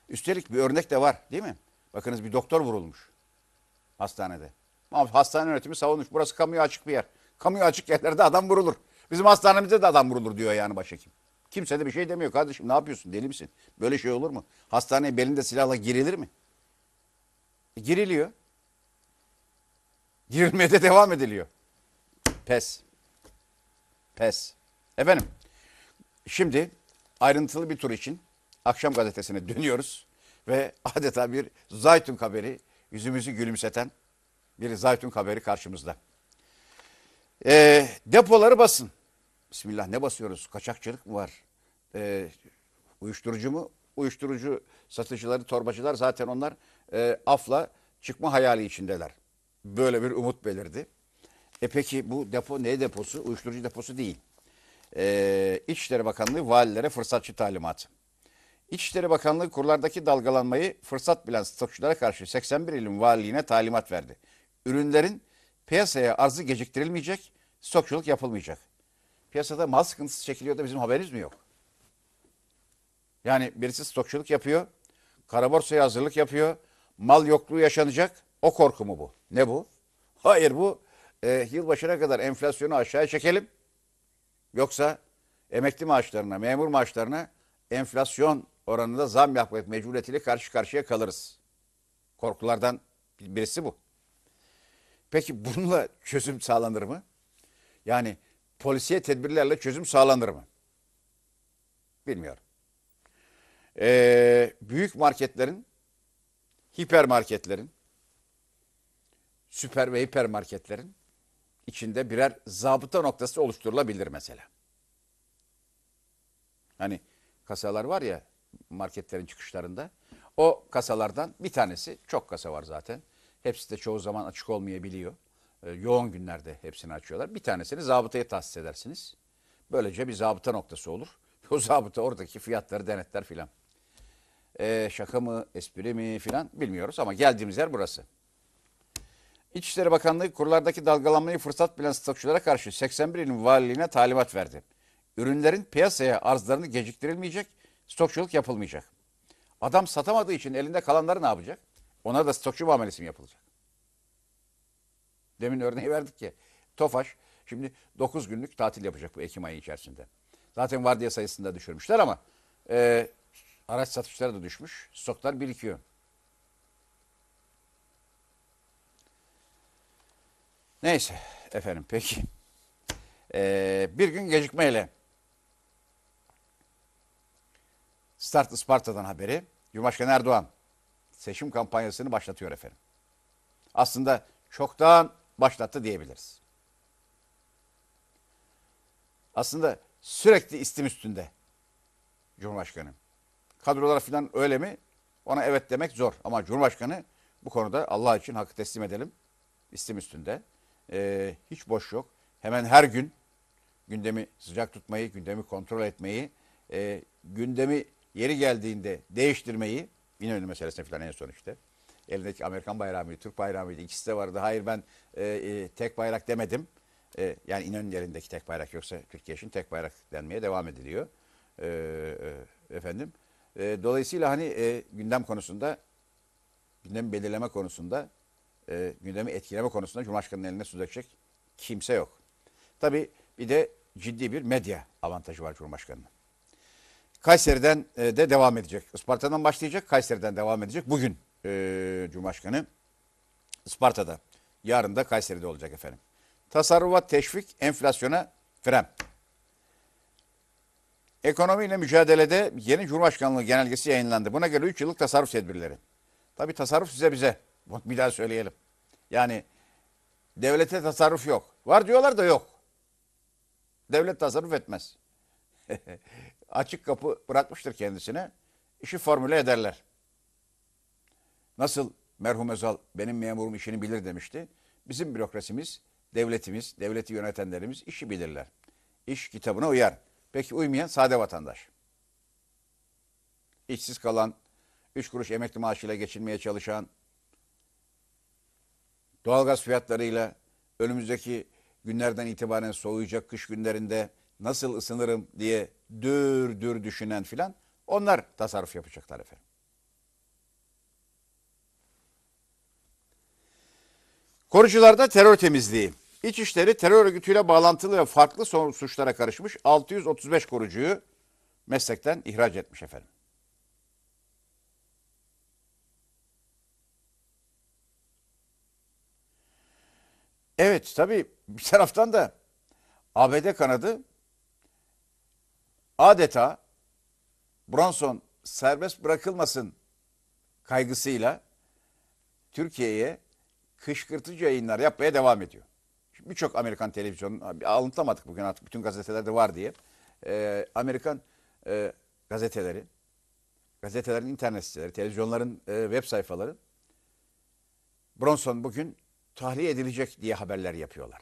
Speaker 1: Üstelik bir örnek de var değil mi? Bakınız bir doktor vurulmuş hastanede. hastane yönetimi savunmuş. Burası kamuya açık bir yer. Kamuya açık yerlerde adam vurulur. Bizim hastanemizde de adam vurulur diyor yani başhekim. Kimse de bir şey demiyor kardeşim ne yapıyorsun deli misin? Böyle şey olur mu? Hastaneye belinde silahla girilir mi? E, giriliyor. Girilmeye de devam ediliyor. Pes. Pes. Efendim şimdi ayrıntılı bir tur için akşam gazetesine dönüyoruz ve adeta bir Zaytun haberi yüzümüzü gülümseten bir zaytun haberi karşımızda. E, depoları basın. Bismillah ne basıyoruz? Kaçakçılık mı var? E, uyuşturucu mu? Uyuşturucu satıcıları, torbacılar zaten onlar e, afla çıkma hayali içindeler. Böyle bir umut belirdi. E peki bu depo ne deposu? Uyuşturucu deposu değil. E, İçişleri Bakanlığı valilere fırsatçı talimatı. İçişleri Bakanlığı kurlardaki dalgalanmayı fırsat bilen stokçulara karşı 81 ilin valiliğine talimat verdi. Ürünlerin piyasaya arzı geciktirilmeyecek, stokçuluk yapılmayacak. Piyasada mal sıkıntısı çekiliyor da bizim haberimiz mi yok? Yani birisi stokçuluk yapıyor, kara borsaya hazırlık yapıyor, mal yokluğu yaşanacak. O korku mu bu? Ne bu? Hayır bu e, yılbaşına kadar enflasyonu aşağıya çekelim. Yoksa emekli maaşlarına, memur maaşlarına enflasyon oranında zam yapmak mecburiyetiyle karşı karşıya kalırız. Korkulardan birisi bu. Peki bununla çözüm sağlanır mı? Yani polisiye tedbirlerle çözüm sağlanır mı? Bilmiyorum. Ee, büyük marketlerin, hipermarketlerin, süper ve hipermarketlerin içinde birer zabıta noktası oluşturulabilir mesela. Hani kasalar var ya marketlerin çıkışlarında. O kasalardan bir tanesi çok kasa var zaten. Hepsi de çoğu zaman açık olmayabiliyor. Ee, yoğun günlerde hepsini açıyorlar. Bir tanesini zabıtaya tahsis edersiniz. Böylece bir zabıta noktası olur. O zabıta oradaki fiyatları denetler filan. E, şaka mı, espri mi filan bilmiyoruz ama geldiğimiz yer burası. İçişleri Bakanlığı kurlardaki dalgalanmayı fırsat bilen stokçulara karşı 81 ilin valiliğine talimat verdi. Ürünlerin piyasaya arzlarını geciktirilmeyecek stokçuluk yapılmayacak. Adam satamadığı için elinde kalanları ne yapacak? Ona da stokçu muamelesi mi yapılacak? Demin örneği verdik ki Tofaş şimdi 9 günlük tatil yapacak bu Ekim ayı içerisinde. Zaten vardiya sayısını da düşürmüşler ama e, araç satışları da düşmüş. Stoklar birikiyor. Neyse efendim peki. Ee, bir gün gecikmeyle Start Isparta'dan haberi. Cumhurbaşkanı Erdoğan seçim kampanyasını başlatıyor efendim. Aslında çoktan başlattı diyebiliriz. Aslında sürekli istim üstünde Cumhurbaşkanı. Kadrolar falan öyle mi? Ona evet demek zor. Ama Cumhurbaşkanı bu konuda Allah için hakkı teslim edelim. İstim üstünde. Ee, hiç boş yok. Hemen her gün gündemi sıcak tutmayı, gündemi kontrol etmeyi, e, gündemi yeri geldiğinde değiştirmeyi İnönü meselesine falan en son işte. Elindeki Amerikan bayrağı mıydı, Türk bayrağı mıydı? İkisi de vardı. Hayır ben e, e, tek bayrak demedim. E, yani İnönü'nün yerindeki tek bayrak yoksa Türkiye için tek bayrak denmeye devam ediliyor. E, e, efendim. E, dolayısıyla hani e, gündem konusunda, gündemi belirleme konusunda, e, gündemi etkileme konusunda Cumhurbaşkanı'nın eline su dökecek kimse yok. Tabii bir de ciddi bir medya avantajı var Cumhurbaşkanı'nın. Kayseri'den e, de devam edecek. Isparta'dan başlayacak, Kayseri'den devam edecek. Bugün e, Cumhurbaşkanı Isparta'da, yarın da Kayseri'de olacak efendim. Tasarrufa teşvik, enflasyona fren. Ekonomiyle mücadelede yeni Cumhurbaşkanlığı genelgesi yayınlandı. Buna göre 3 yıllık tasarruf tedbirleri. Tabii tasarruf size bize. Bir daha söyleyelim. Yani devlete tasarruf yok. Var diyorlar da yok. Devlet tasarruf etmez. açık kapı bırakmıştır kendisine. İşi formüle ederler. Nasıl merhum Özal benim memurum işini bilir demişti. Bizim bürokrasimiz, devletimiz, devleti yönetenlerimiz işi bilirler. İş kitabına uyar. Peki uymayan sade vatandaş. İşsiz kalan, üç kuruş emekli maaşıyla geçinmeye çalışan, doğalgaz fiyatlarıyla önümüzdeki günlerden itibaren soğuyacak kış günlerinde nasıl ısınırım diye dür dür düşünen filan onlar tasarruf yapacaklar efendim. Korucularda terör temizliği. İçişleri terör örgütüyle bağlantılı ve farklı suçlara karışmış 635 korucuyu meslekten ihraç etmiş efendim. Evet tabii bir taraftan da ABD kanadı adeta Bronson serbest bırakılmasın kaygısıyla Türkiye'ye kışkırtıcı yayınlar yapmaya devam ediyor. Birçok Amerikan televizyonu, alıntılamadık bugün artık bütün gazetelerde var diye. E, Amerikan e, gazeteleri, gazetelerin internet siteleri, televizyonların e, web sayfaları Bronson bugün tahliye edilecek diye haberler yapıyorlar.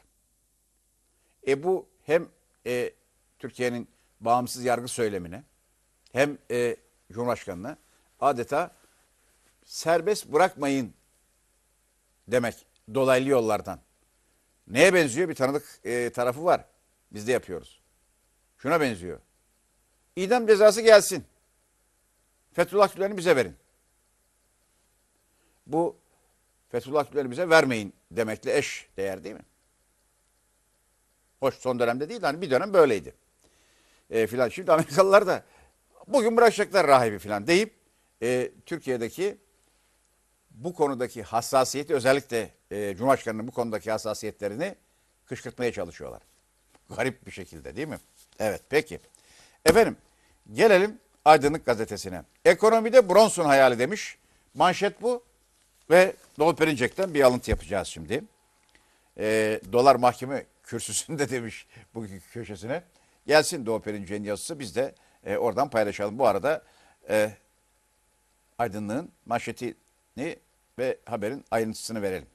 Speaker 1: E bu hem e, Türkiye'nin bağımsız yargı söylemine hem e, Cumhurbaşkanı'na adeta serbest bırakmayın demek dolaylı yollardan. Neye benziyor? Bir tanıdık e, tarafı var. Biz de yapıyoruz. Şuna benziyor. İdam cezası gelsin. Fethullah Gülen'i bize verin. Bu Fethullah Gülen'i bize vermeyin demekle eş değer değil mi? Hoş son dönemde değil hani bir dönem böyleydi e, filan. Şimdi Amerikalılar da bugün bırakacaklar rahibi filan deyip e, Türkiye'deki bu konudaki hassasiyeti özellikle e, Cumhurbaşkanı'nın bu konudaki hassasiyetlerini kışkırtmaya çalışıyorlar. Garip bir şekilde değil mi? Evet peki. Efendim gelelim Aydınlık Gazetesi'ne. Ekonomide Bronson hayali demiş. Manşet bu ve Doğu perincekten bir alıntı yapacağız şimdi. E, dolar mahkeme kürsüsünde demiş bugünkü köşesine. Gelsin Doğu Perinçek'in yazısı biz de e, oradan paylaşalım. Bu arada e, aydınlığın manşetini ve haberin ayrıntısını verelim.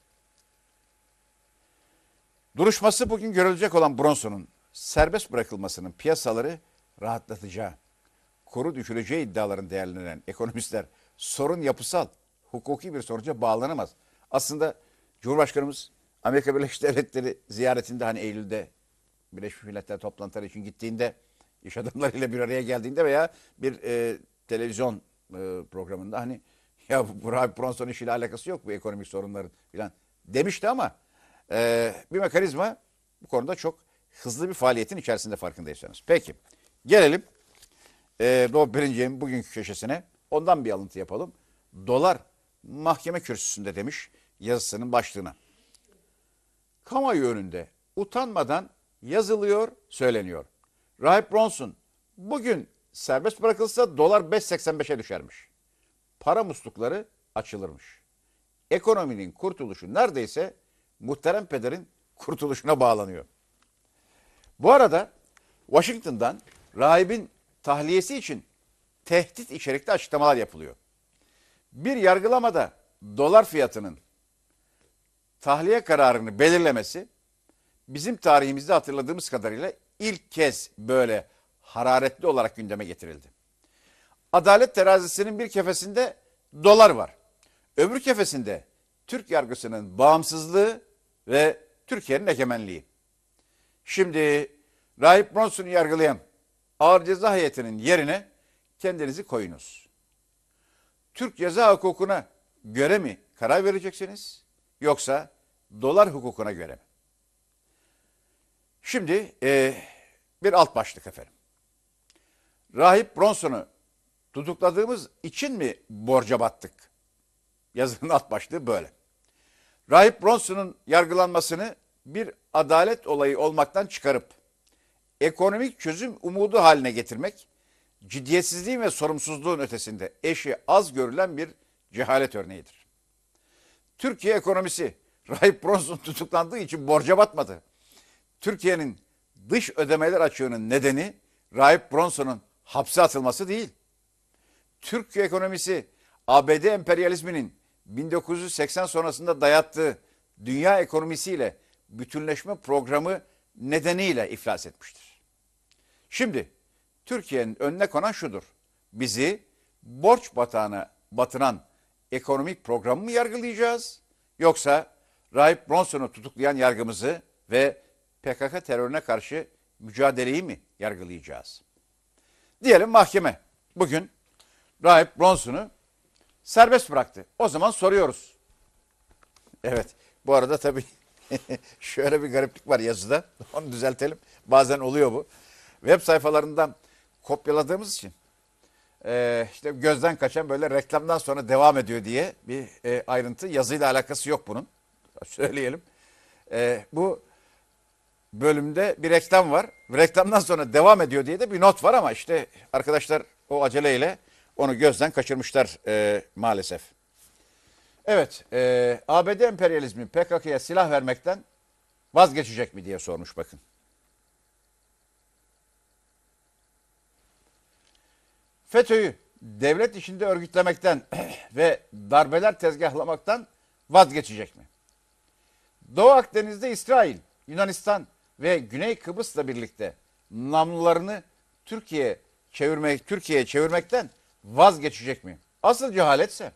Speaker 1: Duruşması bugün görülecek olan Bronson'un serbest bırakılmasının piyasaları rahatlatacağı, kuru düşüleceği iddiaların değerlenen ekonomistler sorun yapısal, hukuki bir sonuca bağlanamaz. Aslında Cumhurbaşkanımız Amerika Birleşik Devletleri ziyaretinde hani Eylül'de Birleşmiş Milletler toplantıları için gittiğinde, iş adamlarıyla bir araya geldiğinde veya bir e, televizyon e, programında hani ya Burak Bronson'un işiyle alakası yok bu ekonomik sorunların filan demişti ama e, bir mekanizma bu konuda çok hızlı bir faaliyetin içerisinde farkındaysanız. Peki gelelim e, Doğu Birinci'nin bugünkü köşesine ondan bir alıntı yapalım. Dolar mahkeme kürsüsünde demiş yazısının başlığına. Kamuoyu önünde utanmadan yazılıyor, söyleniyor. Rahip Bronson bugün serbest bırakılsa dolar 5.85'e düşermiş. Para muslukları açılırmış. Ekonominin kurtuluşu neredeyse muhterem pederin kurtuluşuna bağlanıyor. Bu arada Washington'dan rahibin tahliyesi için tehdit içerikli açıklamalar yapılıyor. Bir yargılamada dolar fiyatının tahliye kararını belirlemesi bizim tarihimizde hatırladığımız kadarıyla ilk kez böyle hararetli olarak gündeme getirildi. Adalet terazisinin bir kefesinde dolar var. Öbür kefesinde Türk yargısının bağımsızlığı ve Türkiye'nin egemenliği. Şimdi Rahip Bronson'u yargılayan ağır ceza heyetinin yerine kendinizi koyunuz. Türk ceza hukukuna göre mi karar vereceksiniz yoksa dolar hukukuna göre mi? Şimdi e, bir alt başlık efendim. Rahip Bronson'u tutukladığımız için mi borca battık? Yazının alt başlığı böyle. Rahip Bronson'un yargılanmasını bir adalet olayı olmaktan çıkarıp ekonomik çözüm umudu haline getirmek ciddiyetsizliğin ve sorumsuzluğun ötesinde eşi az görülen bir cehalet örneğidir. Türkiye ekonomisi Rahip Bronson tutuklandığı için borca batmadı. Türkiye'nin dış ödemeler açığının nedeni Raip Bronson'un hapse atılması değil. Türk ekonomisi ABD emperyalizminin 1980 sonrasında dayattığı dünya ekonomisiyle bütünleşme programı nedeniyle iflas etmiştir. Şimdi Türkiye'nin önüne konan şudur. Bizi borç batağına batıran ekonomik programı mı yargılayacağız? Yoksa Raip Bronson'u tutuklayan yargımızı ve PKK terörüne karşı mücadeleyi mi yargılayacağız? Diyelim mahkeme bugün Rahip Bronson'u serbest bıraktı. O zaman soruyoruz. Evet bu arada tabii şöyle bir gariplik var yazıda. Onu düzeltelim. Bazen oluyor bu. Web sayfalarından kopyaladığımız için e, işte gözden kaçan böyle reklamdan sonra devam ediyor diye bir e, ayrıntı. Yazıyla alakası yok bunun. Söyleyelim. E, bu bölümde bir reklam var. Reklamdan sonra devam ediyor diye de bir not var ama işte arkadaşlar o aceleyle onu gözden kaçırmışlar e, maalesef. Evet, e, ABD emperyalizmi PKK'ya silah vermekten vazgeçecek mi diye sormuş bakın. FETÖ'yü devlet içinde örgütlemekten ve darbeler tezgahlamaktan vazgeçecek mi? Doğu Akdeniz'de İsrail, Yunanistan, ve Güney Kıbrıs'la birlikte namlularını Türkiye çevirmek Türkiye'ye çevirmekten vazgeçecek mi? Asıl cehaletse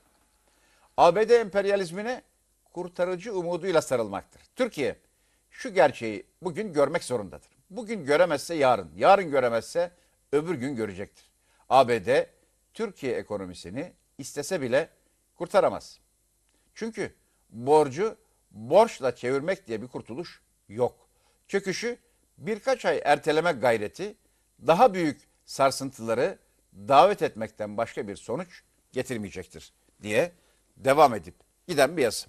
Speaker 1: ABD emperyalizmine kurtarıcı umuduyla sarılmaktır. Türkiye şu gerçeği bugün görmek zorundadır. Bugün göremezse yarın, yarın göremezse öbür gün görecektir. ABD Türkiye ekonomisini istese bile kurtaramaz. Çünkü borcu borçla çevirmek diye bir kurtuluş yok çöküşü birkaç ay ertelemek gayreti daha büyük sarsıntıları davet etmekten başka bir sonuç getirmeyecektir diye devam edip giden bir yazı.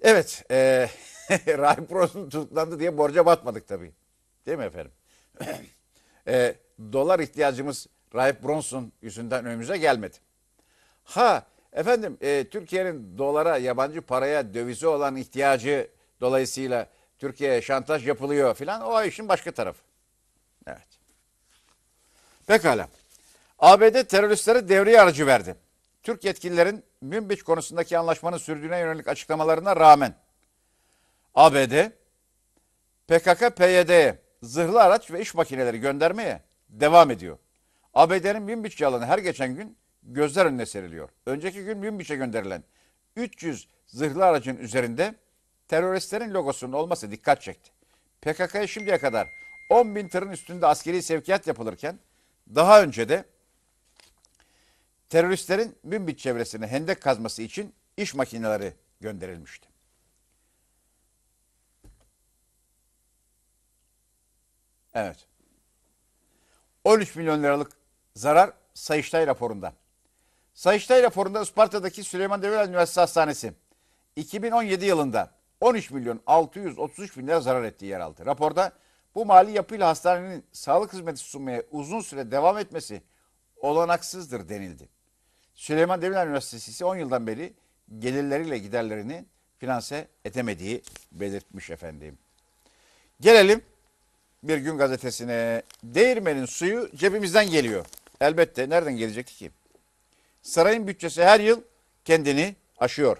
Speaker 1: Evet, e, Rahip Rosun tutuklandı diye borca batmadık tabii. Değil mi efendim? e, dolar ihtiyacımız Rahip Bronson yüzünden önümüze gelmedi. Ha efendim e, Türkiye'nin dolara, yabancı paraya, dövize olan ihtiyacı dolayısıyla Türkiye'ye şantaj yapılıyor filan o işin başka tarafı. Evet. Pekala. ABD teröristlere devriye aracı verdi. Türk yetkililerin Münbiç konusundaki anlaşmanın sürdüğüne yönelik açıklamalarına rağmen ABD PKK-PYD'ye zırhlı araç ve iş makineleri göndermeye devam ediyor. ABD'nin Münbiç alanı her geçen gün gözler önüne seriliyor. Önceki gün Münbiç'e gönderilen 300 zırhlı aracın üzerinde teröristlerin logosunun olması dikkat çekti. PKK'ya şimdiye kadar 10 bin tırın üstünde askeri sevkiyat yapılırken daha önce de teröristlerin Münbit çevresine hendek kazması için iş makineleri gönderilmişti. Evet. 13 milyon liralık zarar Sayıştay raporunda. Sayıştay raporunda Isparta'daki Süleyman Demirel Üniversitesi Hastanesi 2017 yılında 13 milyon 633 bin lira zarar ettiği yeraltı. Raporda bu mali yapıyla hastanenin sağlık hizmeti sunmaya uzun süre devam etmesi olanaksızdır denildi. Süleyman Demirel Üniversitesi ise 10 yıldan beri gelirleriyle giderlerini finanse etemediği belirtmiş efendim. Gelelim bir gün gazetesine. Değirmenin suyu cebimizden geliyor. Elbette nereden gelecekti ki? Sarayın bütçesi her yıl kendini aşıyor.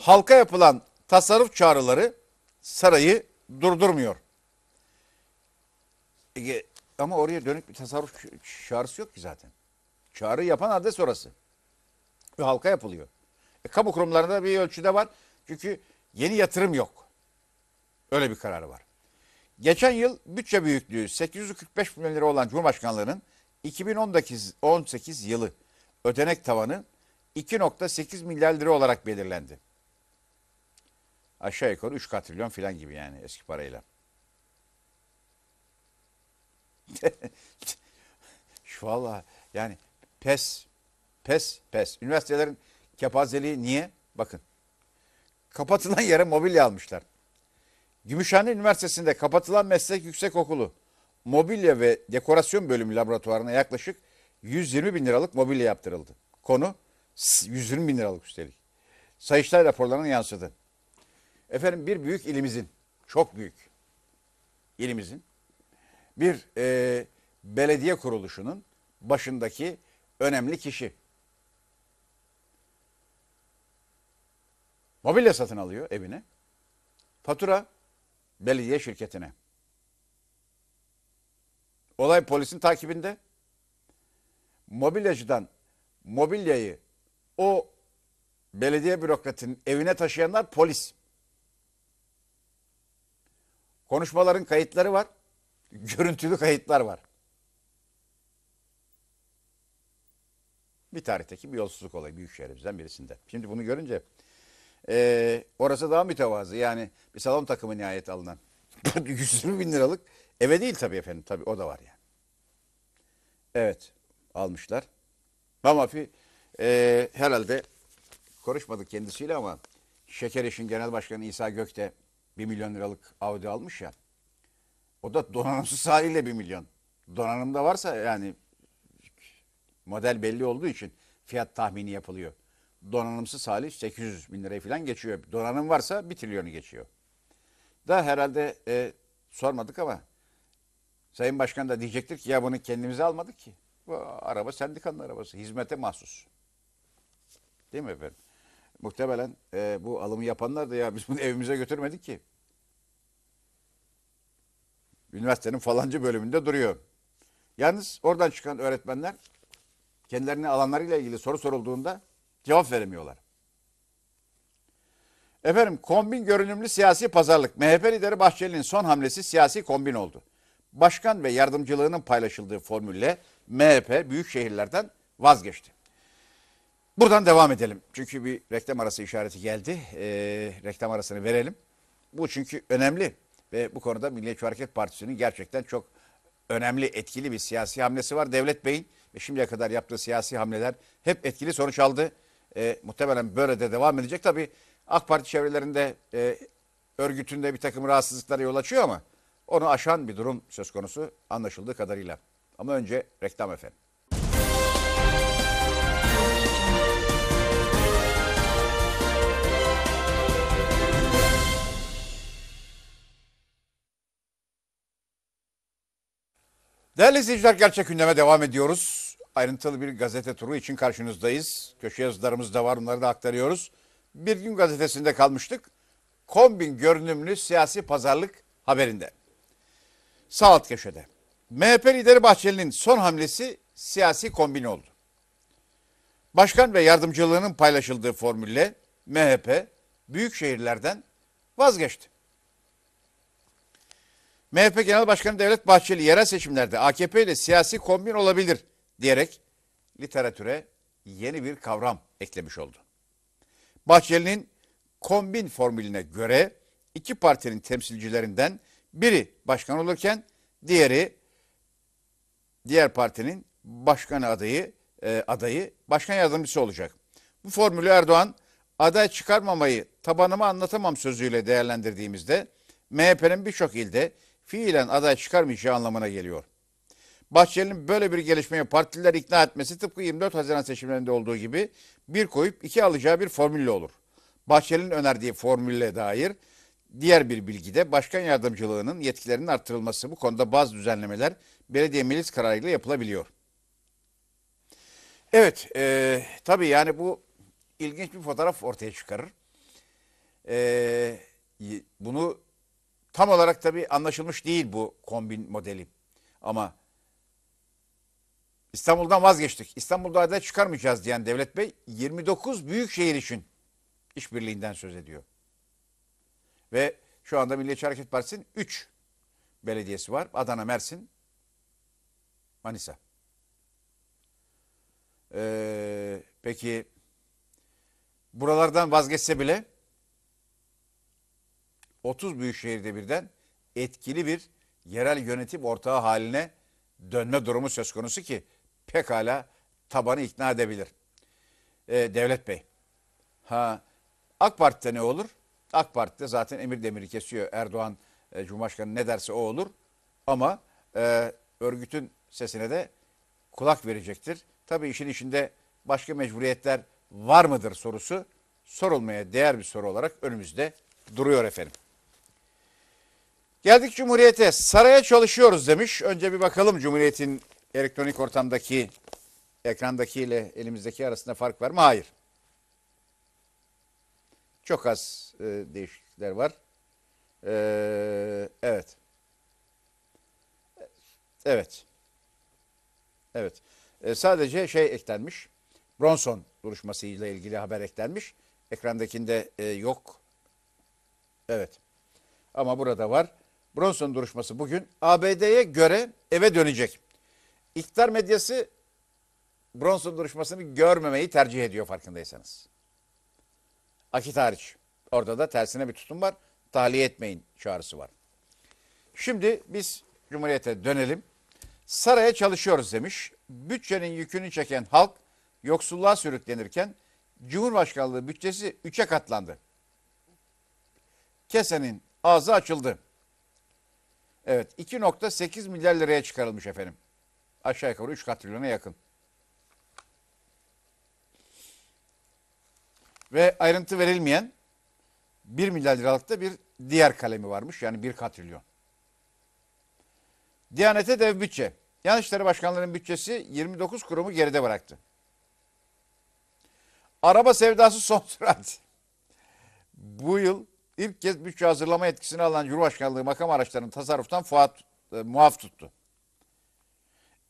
Speaker 1: halka yapılan tasarruf çağrıları sarayı durdurmuyor. E, ama oraya dönük bir tasarruf çağrısı yok ki zaten. Çağrı yapan adres orası. Ve halka yapılıyor. E, kamu kurumlarında bir ölçüde var. Çünkü yeni yatırım yok. Öyle bir kararı var. Geçen yıl bütçe büyüklüğü 845 milyon lira olan Cumhurbaşkanlığı'nın 2018 yılı ödenek tavanı 2.8 milyar lira olarak belirlendi aşağı yukarı 3 katrilyon falan gibi yani eski parayla. Şu valla yani pes, pes, pes. Üniversitelerin kepazeliği niye? Bakın. Kapatılan yere mobilya almışlar. Gümüşhane Üniversitesi'nde kapatılan meslek yüksekokulu mobilya ve dekorasyon bölümü laboratuvarına yaklaşık 120 bin liralık mobilya yaptırıldı. Konu 120 bin liralık üstelik. Sayıştay raporlarına yansıdı. Efendim bir büyük ilimizin, çok büyük ilimizin, bir e, belediye kuruluşunun başındaki önemli kişi. Mobilya satın alıyor evine. Fatura belediye şirketine. Olay polisin takibinde. Mobilyacıdan mobilyayı o belediye bürokratinin evine taşıyanlar polis. Konuşmaların kayıtları var. Görüntülü kayıtlar var. Bir tarihteki bir yolsuzluk olayı büyük şehrimizden birisinde. Şimdi bunu görünce e, orası daha mütevazı. Yani bir salon takımı nihayet alınan 120 bin liralık eve değil tabii efendim. Tabii o da var yani. Evet almışlar. Bamafi e, herhalde konuşmadık kendisiyle ama Şeker İş'in Genel Başkanı İsa Gökte 1 milyon liralık Audi almış ya. O da donanımsız haliyle 1 milyon. Donanım da varsa yani model belli olduğu için fiyat tahmini yapılıyor. Donanımsız hali 800 bin liraya falan geçiyor. Donanım varsa 1 trilyonu geçiyor. Da herhalde e, sormadık ama Sayın Başkan da diyecektir ki ya bunu kendimize almadık ki. Bu araba sendikanın arabası. Hizmete mahsus. Değil mi efendim? muhtemelen e, bu alımı yapanlar da ya biz bunu evimize götürmedik ki. Üniversitenin falancı bölümünde duruyor. Yalnız oradan çıkan öğretmenler kendilerine alanlarıyla ilgili soru sorulduğunda cevap veremiyorlar. Efendim kombin görünümlü siyasi pazarlık. MHP lideri Bahçeli'nin son hamlesi siyasi kombin oldu. Başkan ve yardımcılığının paylaşıldığı formülle MHP büyük şehirlerden vazgeçti. Buradan devam edelim. Çünkü bir reklam arası işareti geldi. E, reklam arasını verelim. Bu çünkü önemli ve bu konuda Milliyetçi Hareket Partisi'nin gerçekten çok önemli, etkili bir siyasi hamlesi var. Devlet Bey'in ve şimdiye kadar yaptığı siyasi hamleler hep etkili sonuç aldı. E, muhtemelen böyle de devam edecek. Tabii AK Parti çevrelerinde e, örgütünde bir takım rahatsızlıklara yol açıyor ama onu aşan bir durum söz konusu anlaşıldığı kadarıyla. Ama önce reklam efendim. Değerli izleyiciler gerçek gündeme devam ediyoruz. Ayrıntılı bir gazete turu için karşınızdayız. Köşe yazılarımız da var bunları da aktarıyoruz. Bir gün gazetesinde kalmıştık. Kombin görünümlü siyasi pazarlık haberinde. Sağ alt köşede. MHP lideri Bahçeli'nin son hamlesi siyasi kombin oldu. Başkan ve yardımcılığının paylaşıldığı formülle MHP büyük şehirlerden vazgeçti. MHP Genel Başkanı Devlet Bahçeli yerel seçimlerde AKP ile siyasi kombin olabilir diyerek literatüre yeni bir kavram eklemiş oldu. Bahçeli'nin kombin formülüne göre iki partinin temsilcilerinden biri başkan olurken diğeri diğer partinin başkan adayı e, adayı başkan yardımcısı olacak. Bu formülü Erdoğan aday çıkarmamayı tabanıma anlatamam sözüyle değerlendirdiğimizde MHP'nin birçok ilde fiilen aday çıkarmayacağı anlamına geliyor. Bahçeli'nin böyle bir gelişmeye partiler ikna etmesi tıpkı 24 Haziran seçimlerinde olduğu gibi bir koyup iki alacağı bir formülle olur. Bahçeli'nin önerdiği formülle dair diğer bir bilgi de başkan yardımcılığının yetkilerinin artırılması bu konuda bazı düzenlemeler belediye milis kararıyla yapılabiliyor. Evet, e, tabii yani bu ilginç bir fotoğraf ortaya çıkarır. E, bunu Tam olarak tabi anlaşılmış değil bu kombin modeli. Ama İstanbul'dan vazgeçtik. İstanbul'da da çıkarmayacağız diyen Devlet Bey 29 büyük şehir için işbirliğinden söz ediyor. Ve şu anda Milliyetçi Hareket Partisi'nin 3 belediyesi var. Adana, Mersin, Manisa. Ee, peki buralardan vazgeçse bile 30 büyük şehirde birden etkili bir yerel yönetim ortağı haline dönme durumu söz konusu ki pekala tabanı ikna edebilir. Ee, Devlet Bey. Ha AK Parti'de ne olur? AK Parti'de zaten emir demiri kesiyor. Erdoğan e, Cumhurbaşkanı ne derse o olur. Ama e, örgütün sesine de kulak verecektir. Tabii işin içinde başka mecburiyetler var mıdır sorusu sorulmaya değer bir soru olarak önümüzde duruyor efendim. Geldik Cumhuriyet'e. Saraya çalışıyoruz demiş. Önce bir bakalım Cumhuriyet'in elektronik ortamdaki ekrandaki ile elimizdeki arasında fark var mı? Hayır. Çok az e, değişiklikler var. Ee, evet. Evet. Evet. Ee, sadece şey eklenmiş. Bronson duruşması ile ilgili haber eklenmiş. Ekrandakinde e, yok. Evet. Ama burada var. Bronson duruşması bugün ABD'ye göre eve dönecek. İktidar medyası Bronson duruşmasını görmemeyi tercih ediyor farkındaysanız. Akit hariç. Orada da tersine bir tutum var. Tahliye etmeyin çağrısı var. Şimdi biz Cumhuriyet'e dönelim. Saraya çalışıyoruz demiş. Bütçenin yükünü çeken halk yoksulluğa sürüklenirken Cumhurbaşkanlığı bütçesi üçe katlandı. Kesenin ağzı açıldı. Evet 2.8 milyar liraya çıkarılmış efendim. Aşağı yukarı 3 katrilyona yakın. Ve ayrıntı verilmeyen 1 milyar liralıkta bir diğer kalemi varmış. Yani 1 katrilyon. Diyanete dev bütçe. Yanlışları başkanların bütçesi 29 kurumu geride bıraktı. Araba sevdası son sürat. Bu yıl ilk kez bütçe hazırlama etkisini alan Cumhurbaşkanlığı makam araçlarının tasarruftan fuat, e, muaf tuttu.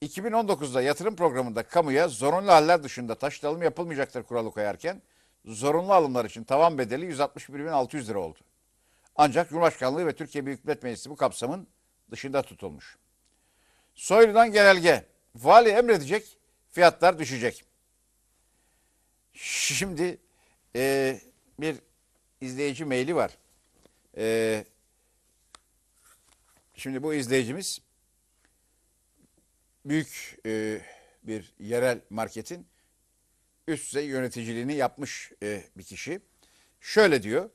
Speaker 1: 2019'da yatırım programında kamuya zorunlu haller dışında taşıtalım yapılmayacaktır kuralı koyarken zorunlu alımlar için tavan bedeli 161.600 lira oldu. Ancak Cumhurbaşkanlığı ve Türkiye Büyük Millet Meclisi bu kapsamın dışında tutulmuş. Soylu'dan genelge. Vali emredecek, fiyatlar düşecek. Şimdi e, bir izleyici maili var. Ee, şimdi bu izleyicimiz büyük e, bir yerel marketin üst düzey yöneticiliğini yapmış e, bir kişi. Şöyle diyor.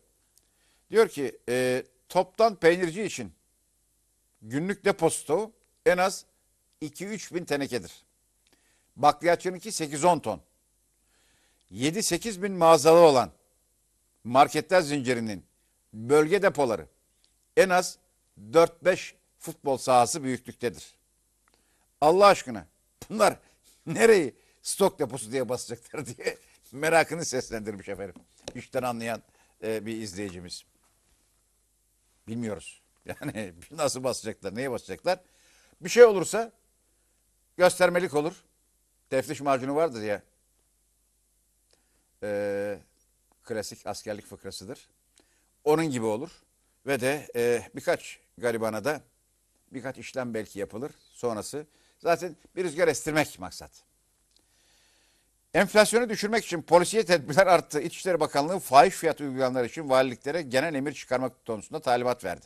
Speaker 1: Diyor ki e, toptan peynirci için günlük deposito en az 2-3 bin tenekedir. ki 8-10 ton. 7-8 bin mağazalı olan marketler zincirinin bölge depoları en az 4-5 futbol sahası büyüklüktedir. Allah aşkına bunlar nereyi stok deposu diye basacaklar diye merakını seslendirmiş efendim. İşten anlayan e, bir izleyicimiz. Bilmiyoruz. Yani nasıl basacaklar, neye basacaklar? Bir şey olursa göstermelik olur. Teftiş macunu vardır ya. Ee, klasik askerlik fıkrasıdır. Onun gibi olur ve de e, birkaç garibana da birkaç işlem belki yapılır. Sonrası zaten bir rüzgar estirmek maksat. Enflasyonu düşürmek için polisiye tedbirler arttı. İçişleri Bakanlığı faiz fiyat uygulayanlar için valiliklere genel emir çıkarmak konusunda talimat verdi.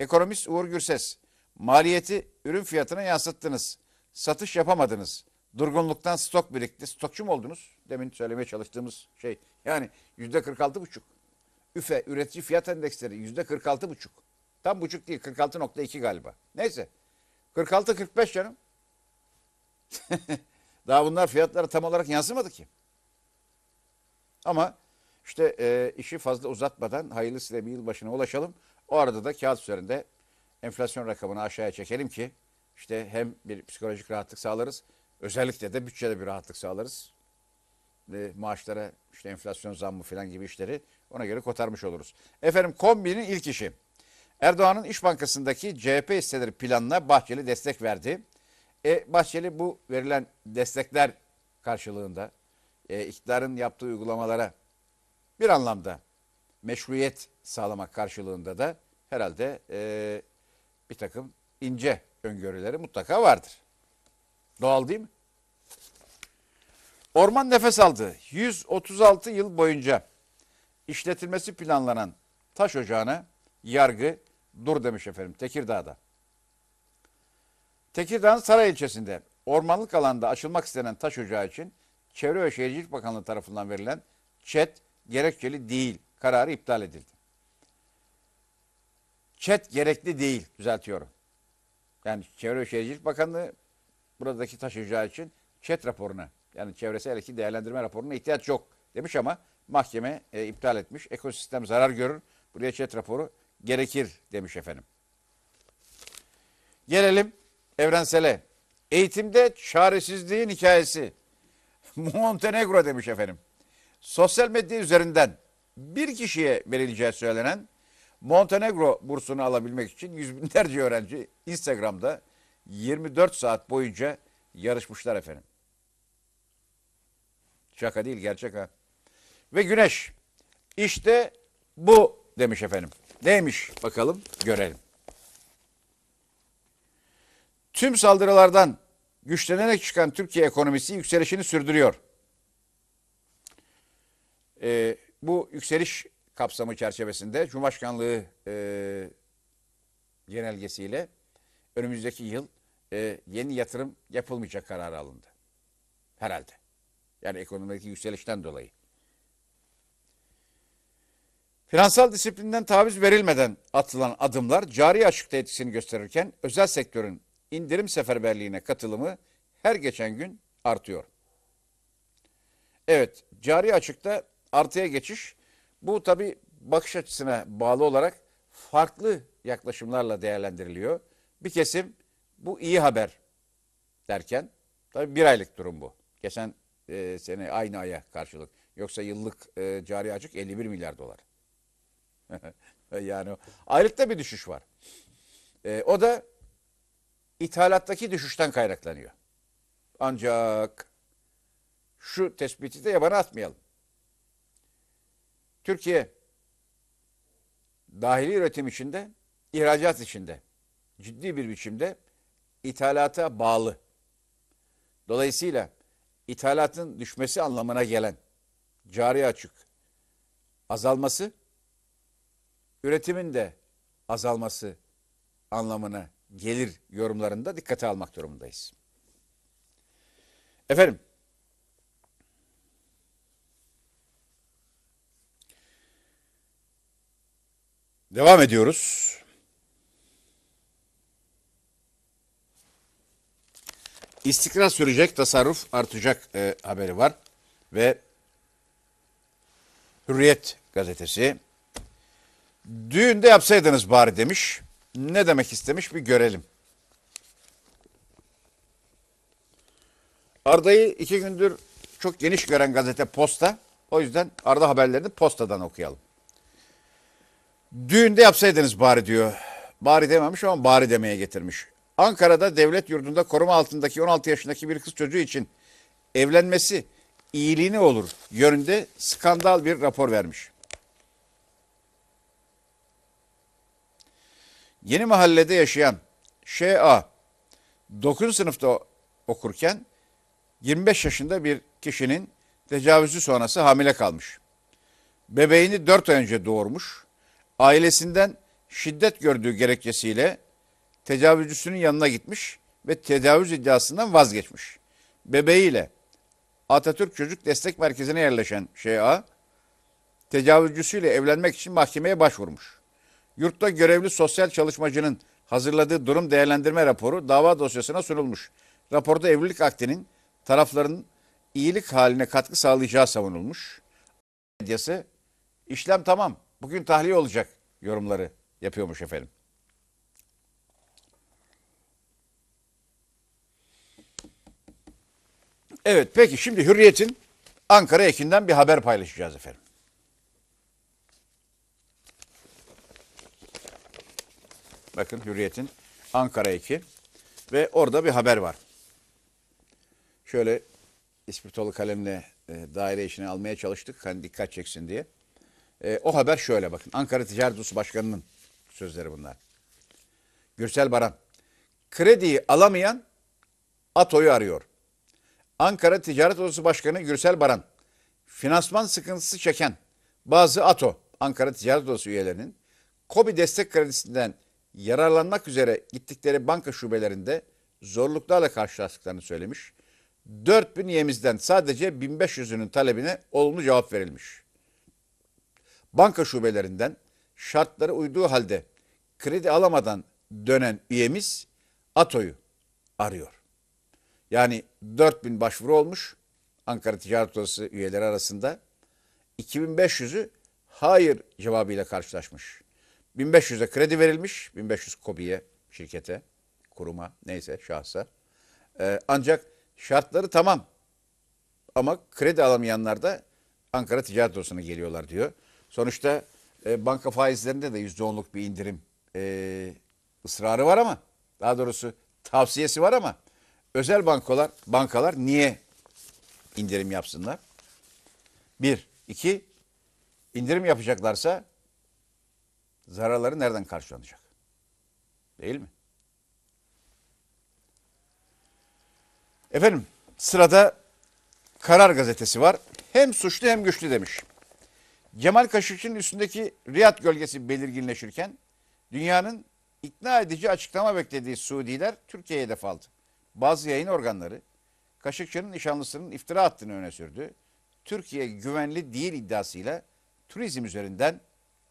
Speaker 1: Ekonomist Uğur Gürses, maliyeti ürün fiyatına yansıttınız, satış yapamadınız, Durgunluktan stok birikti. Stokçu mu oldunuz? Demin söylemeye çalıştığımız şey. Yani yüzde 46 buçuk. Üfe üretici fiyat endeksleri yüzde 46 buçuk. Tam buçuk değil 46.2 galiba. Neyse. 46-45 canım. Daha bunlar fiyatlara tam olarak yansımadı ki. Ama işte e, işi fazla uzatmadan hayırlısıyla bir yılbaşına ulaşalım. O arada da kağıt üzerinde enflasyon rakamını aşağıya çekelim ki işte hem bir psikolojik rahatlık sağlarız Özellikle de bütçede bir rahatlık sağlarız. E, maaşlara işte enflasyon zammı falan gibi işleri ona göre kotarmış oluruz. Efendim kombinin ilk işi. Erdoğan'ın İş Bankası'ndaki CHP hisseleri planına Bahçeli destek verdi. E, Bahçeli bu verilen destekler karşılığında e, iktidarın yaptığı uygulamalara bir anlamda meşruiyet sağlamak karşılığında da herhalde e, bir takım ince öngörüleri mutlaka vardır. Doğal değil mi? Orman nefes aldı. 136 yıl boyunca işletilmesi planlanan taş ocağına yargı dur demiş efendim Tekirdağ'da. Tekirdağ'ın Saray ilçesinde ormanlık alanda açılmak istenen taş ocağı için Çevre ve Şehircilik Bakanlığı tarafından verilen çet gerekçeli değil kararı iptal edildi. Çet gerekli değil düzeltiyorum. Yani Çevre ve Şehircilik Bakanlığı buradaki taşıyacağı için çet raporuna yani çevresel etki değerlendirme raporuna ihtiyaç yok demiş ama mahkeme e, iptal etmiş. Ekosistem zarar görür. Buraya çet raporu gerekir demiş efendim. Gelelim evrensele. Eğitimde çaresizliğin hikayesi. Montenegro demiş efendim. Sosyal medya üzerinden bir kişiye verileceği söylenen Montenegro bursunu alabilmek için yüz binlerce öğrenci Instagram'da 24 saat boyunca yarışmışlar efendim. Şaka değil gerçek ha. Ve güneş işte bu demiş efendim. Neymiş bakalım görelim. Tüm saldırılardan güçlenerek çıkan Türkiye ekonomisi yükselişini sürdürüyor. Ee, bu yükseliş kapsamı çerçevesinde Cumhurbaşkanlığı e, genelgesiyle önümüzdeki yıl e, yeni yatırım yapılmayacak kararı alındı. Herhalde. Yani ekonomik yükselişten dolayı. Finansal disiplinden taviz verilmeden atılan adımlar cari açıkta etkisini gösterirken özel sektörün indirim seferberliğine katılımı her geçen gün artıyor. Evet, cari açıkta artıya geçiş bu tabi bakış açısına bağlı olarak farklı yaklaşımlarla değerlendiriliyor. Bir kesim bu iyi haber derken tabii bir aylık durum bu. Geçen e, sene aynı aya karşılık. Yoksa yıllık e, cari açık 51 milyar dolar. yani aylıkta bir düşüş var. E, o da ithalattaki düşüşten kaynaklanıyor. Ancak şu tespiti de yabana atmayalım. Türkiye dahili üretim içinde, ihracat içinde ciddi bir biçimde ithalata bağlı. Dolayısıyla ithalatın düşmesi anlamına gelen cari açık azalması üretimin de azalması anlamına gelir yorumlarında dikkate almak durumundayız. Efendim Devam ediyoruz. İstikrar sürecek, tasarruf artacak e, haberi var. Ve Hürriyet gazetesi düğünde yapsaydınız bari demiş. Ne demek istemiş bir görelim. Arda'yı iki gündür çok geniş gören gazete Posta. O yüzden Arda haberlerini Posta'dan okuyalım. Düğünde yapsaydınız bari diyor. Bari dememiş ama bari demeye getirmiş. Ankara'da devlet yurdunda koruma altındaki 16 yaşındaki bir kız çocuğu için evlenmesi iyiliğine olur yönünde skandal bir rapor vermiş. Yeni mahallede yaşayan ŞA 9. sınıfta okurken 25 yaşında bir kişinin tecavüzü sonrası hamile kalmış. Bebeğini 4 ay önce doğurmuş. Ailesinden şiddet gördüğü gerekçesiyle tecavüzcüsünün yanına gitmiş ve tecavüz iddiasından vazgeçmiş. Bebeğiyle Atatürk Çocuk Destek Merkezi'ne yerleşen Şeyha, tecavüzcüsüyle evlenmek için mahkemeye başvurmuş. Yurtta görevli sosyal çalışmacının hazırladığı durum değerlendirme raporu dava dosyasına sunulmuş. Raporda evlilik akdinin tarafların iyilik haline katkı sağlayacağı savunulmuş. Medyası işlem tamam bugün tahliye olacak yorumları yapıyormuş efendim. Evet peki şimdi Hürriyet'in Ankara Ekin'den bir haber paylaşacağız efendim. Bakın Hürriyet'in Ankara Eki ve orada bir haber var. Şöyle ispirtolu kalemle e, daire işini almaya çalıştık hani dikkat çeksin diye. E, o haber şöyle bakın Ankara Ticaret Ulusu Başkanı'nın sözleri bunlar. Gürsel Baran, krediyi alamayan ATO'yu arıyor. Ankara Ticaret Odası Başkanı Gürsel Baran, finansman sıkıntısı çeken bazı ATO, Ankara Ticaret Odası üyelerinin KOBİ destek kredisinden yararlanmak üzere gittikleri banka şubelerinde zorluklarla karşılaştıklarını söylemiş. 4000 üyemizden sadece 1500'ünün talebine olumlu cevap verilmiş. Banka şubelerinden şartları uyduğu halde kredi alamadan dönen üyemiz ATO'yu arıyor. Yani 4000 başvuru olmuş Ankara Ticaret Odası üyeleri arasında. 2500'ü hayır cevabıyla karşılaşmış. 1500'e kredi verilmiş. 1500 kobiye, şirkete, kuruma, neyse şahsa. Ee, ancak şartları tamam. Ama kredi alamayanlar da Ankara Ticaret Odası'na geliyorlar diyor. Sonuçta e, banka faizlerinde de %10'luk bir indirim e, ısrarı var ama daha doğrusu tavsiyesi var ama özel bankalar bankalar niye indirim yapsınlar? Bir, iki, indirim yapacaklarsa zararları nereden karşılanacak? Değil mi? Efendim sırada Karar Gazetesi var. Hem suçlu hem güçlü demiş. Cemal Kaşıkçı'nın üstündeki Riyad gölgesi belirginleşirken dünyanın ikna edici açıklama beklediği Suudiler Türkiye'ye hedef aldı. Bazı yayın organları Kaşıkçı'nın nişanlısının iftira attığını öne sürdü. Türkiye güvenli değil iddiasıyla turizm üzerinden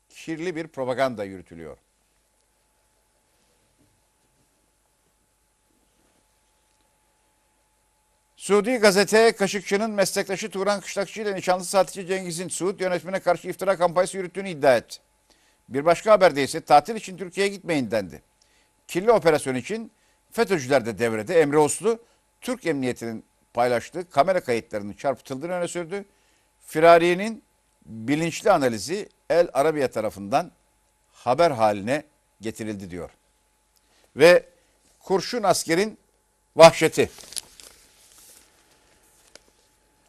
Speaker 1: kirli bir propaganda yürütülüyor. Suudi gazete Kaşıkçı'nın meslektaşı Turan Kışlakçı ile nişanlısı Hatice Cengiz'in Suud yönetimine karşı iftira kampanyası yürüttüğünü iddia etti. Bir başka haberde ise tatil için Türkiye'ye gitmeyin dendi. Kirli operasyon için FETÖ'cüler de devrede. Emre Oslu Türk Emniyeti'nin paylaştığı kamera kayıtlarını çarpıtıldığını öne sürdü. Firari'nin bilinçli analizi El Arabiya tarafından haber haline getirildi diyor. Ve kurşun askerin vahşeti.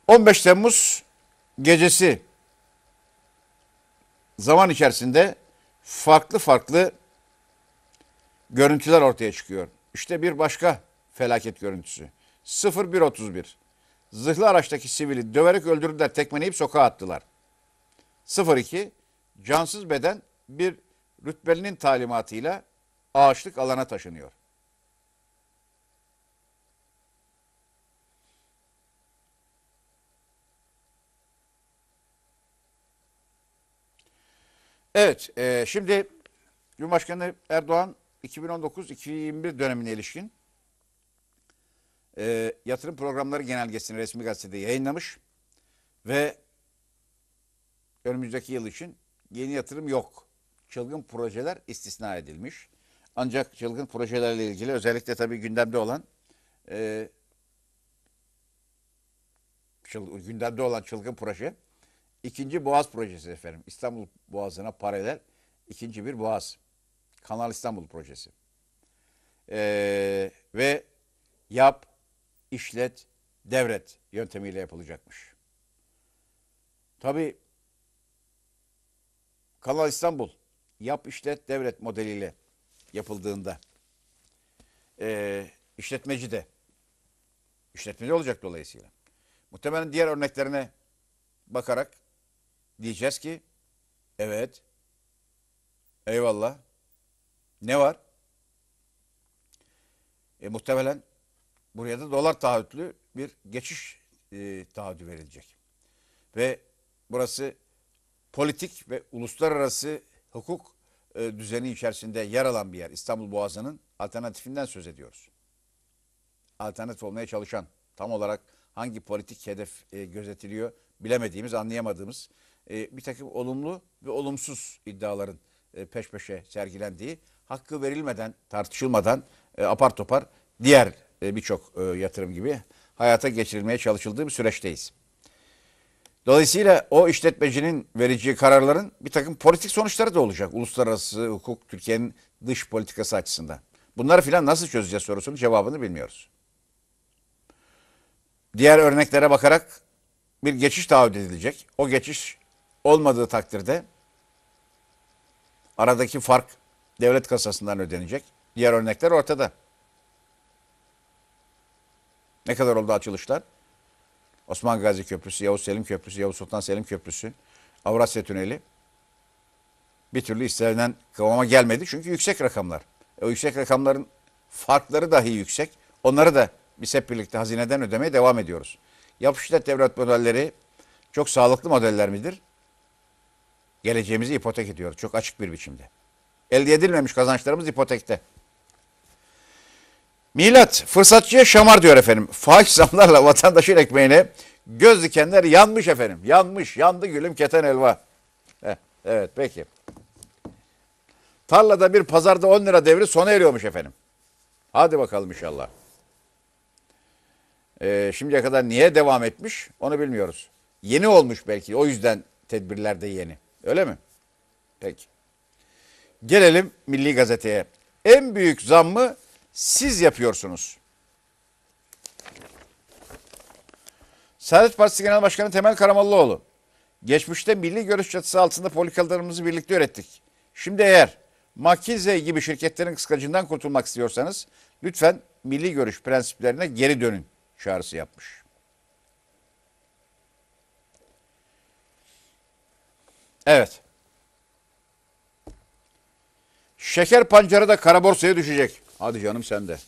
Speaker 1: 15 Temmuz gecesi zaman içerisinde farklı farklı görüntüler ortaya çıkıyor. İşte bir başka felaket görüntüsü. 0131. Zırhlı araçtaki sivili döverek öldürdüler, tekmeleyip sokağa attılar. 02. Cansız beden bir rütbelinin talimatıyla ağaçlık alana taşınıyor. Evet, e, şimdi Cumhurbaşkanı Erdoğan 2019-2021 dönemine ilişkin e, yatırım programları genelgesini resmi gazetede yayınlamış ve önümüzdeki yıl için yeni yatırım yok. Çılgın projeler istisna edilmiş. Ancak çılgın projelerle ilgili özellikle tabii gündemde olan e, çıl, gündemde olan çılgın proje ikinci Boğaz projesi efendim. İstanbul Boğazı'na paralel ikinci bir boğaz. Kanal İstanbul projesi. Ee, ve yap, işlet, devret yöntemiyle yapılacakmış. Tabi Kanal İstanbul yap, işlet, devret modeliyle yapıldığında e, işletmeci de işletmeci olacak dolayısıyla. Muhtemelen diğer örneklerine bakarak diyeceğiz ki evet eyvallah ne var? E, muhtemelen buraya da dolar taahhütlü bir geçiş e, taahhüdü verilecek. Ve burası politik ve uluslararası hukuk e, düzeni içerisinde yer alan bir yer. İstanbul Boğazı'nın alternatifinden söz ediyoruz. Alternatif olmaya çalışan tam olarak hangi politik hedef e, gözetiliyor bilemediğimiz, anlayamadığımız e, bir takım olumlu ve olumsuz iddiaların e, peş peşe sergilendiği, hakkı verilmeden, tartışılmadan e, apar topar diğer e, birçok yatırım gibi hayata geçirilmeye çalışıldığı bir süreçteyiz. Dolayısıyla o işletmecinin vereceği kararların bir takım politik sonuçları da olacak. Uluslararası hukuk Türkiye'nin dış politikası açısından. Bunları filan nasıl çözeceğiz sorusunun cevabını bilmiyoruz. Diğer örneklere bakarak bir geçiş taahhüt edilecek. O geçiş olmadığı takdirde Aradaki fark devlet kasasından ödenecek. Diğer örnekler ortada. Ne kadar oldu açılışlar? Osman Gazi Köprüsü, Yavuz Selim Köprüsü, Yavuz Sultan Selim Köprüsü, Avrasya Tüneli. Bir türlü istenilen kıvama gelmedi çünkü yüksek rakamlar. E o yüksek rakamların farkları dahi yüksek. Onları da biz hep birlikte hazineden ödemeye devam ediyoruz. Yapı şiddet devlet modelleri çok sağlıklı modeller midir? Geleceğimizi ipotek ediyor, çok açık bir biçimde. Elde edilmemiş kazançlarımız ipotekte. Milat fırsatçıya şamar diyor efendim. Faiz zamlarla vatandaşın ekmeğine göz dikenler yanmış efendim. Yanmış, yandı gülüm keten elva. Heh, evet peki. Tarlada bir pazarda 10 lira devri sona eriyormuş efendim. Hadi bakalım inşallah. Ee, şimdiye kadar niye devam etmiş onu bilmiyoruz. Yeni olmuş belki o yüzden tedbirler de yeni. Öyle mi? Peki. Gelelim Milli Gazete'ye. En büyük zammı siz yapıyorsunuz. Saadet Partisi Genel Başkanı Temel Karamollaoğlu. Geçmişte milli görüş çatısı altında politikalarımızı birlikte ürettik. Şimdi eğer Makize gibi şirketlerin kıskacından kurtulmak istiyorsanız lütfen milli görüş prensiplerine geri dönün çağrısı yapmış. Evet. Şeker pancarı da kara borsaya düşecek. Hadi canım sen de.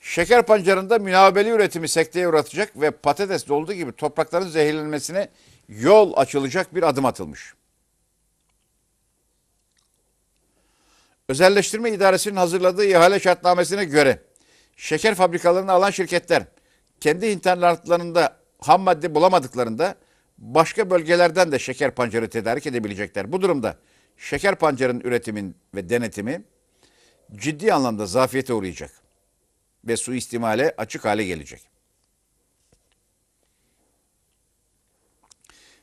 Speaker 1: Şeker pancarında münabeli üretimi sekteye uğratacak ve patates olduğu gibi toprakların zehirlenmesine yol açılacak bir adım atılmış. Özelleştirme İdaresi'nin hazırladığı ihale şartnamesine göre şeker fabrikalarını alan şirketler kendi internetlerinde ham madde bulamadıklarında başka bölgelerden de şeker pancarı tedarik edebilecekler. Bu durumda şeker pancarının üretimin ve denetimi ciddi anlamda zafiyete uğrayacak ve suistimale açık hale gelecek.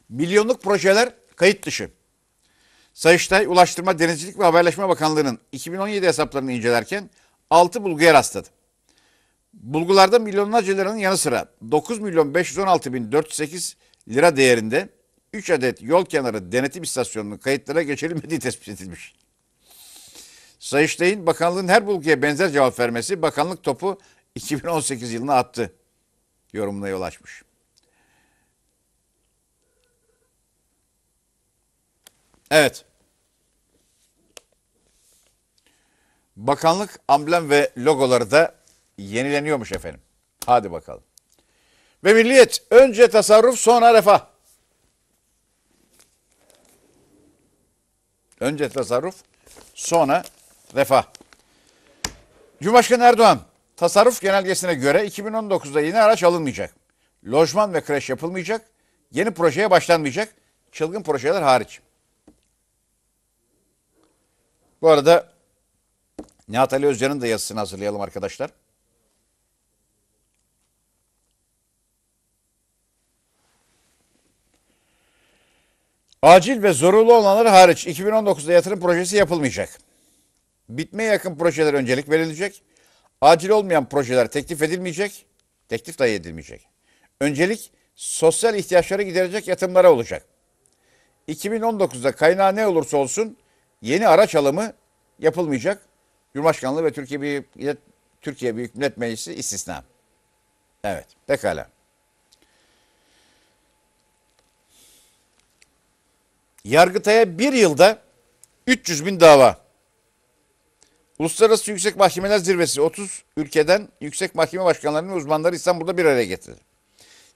Speaker 1: Milyonluk projeler kayıt dışı. Sayıştay Ulaştırma Denizcilik ve Haberleşme Bakanlığı'nın 2017 hesaplarını incelerken 6 bulguya rastladı. Bulgularda milyonlarca liranın yanı sıra 9 milyon 516 bin 408 lira değerinde 3 adet yol kenarı denetim istasyonunun kayıtlara geçirilmediği tespit edilmiş. Sayıştay'ın bakanlığın her bulguya benzer cevap vermesi bakanlık topu 2018 yılına attı yorumuna yol açmış. Evet. Bakanlık amblem ve logoları da yenileniyormuş efendim. Hadi bakalım ve milliyet. Önce tasarruf sonra refah. Önce tasarruf sonra refah. Cumhurbaşkanı Erdoğan tasarruf genelgesine göre 2019'da yeni araç alınmayacak. Lojman ve kreş yapılmayacak. Yeni projeye başlanmayacak. Çılgın projeler hariç. Bu arada Nihat Ali Özcan'ın da yazısını hazırlayalım arkadaşlar. Acil ve zorunlu olanlar hariç 2019'da yatırım projesi yapılmayacak. Bitmeye yakın projeler öncelik verilecek. Acil olmayan projeler teklif edilmeyecek. Teklif dahi edilmeyecek. Öncelik sosyal ihtiyaçları giderecek yatırımlara olacak. 2019'da kaynağı ne olursa olsun yeni araç alımı yapılmayacak. Cumhurbaşkanlığı ve Türkiye Büyük Türkiye Büyük Millet Meclisi istisna. Evet, pekala. Yargıtay'a bir yılda 300 bin dava. Uluslararası Yüksek Mahkemeler Zirvesi 30 ülkeden yüksek mahkeme başkanlarının uzmanları İstanbul'da bir araya getirdi.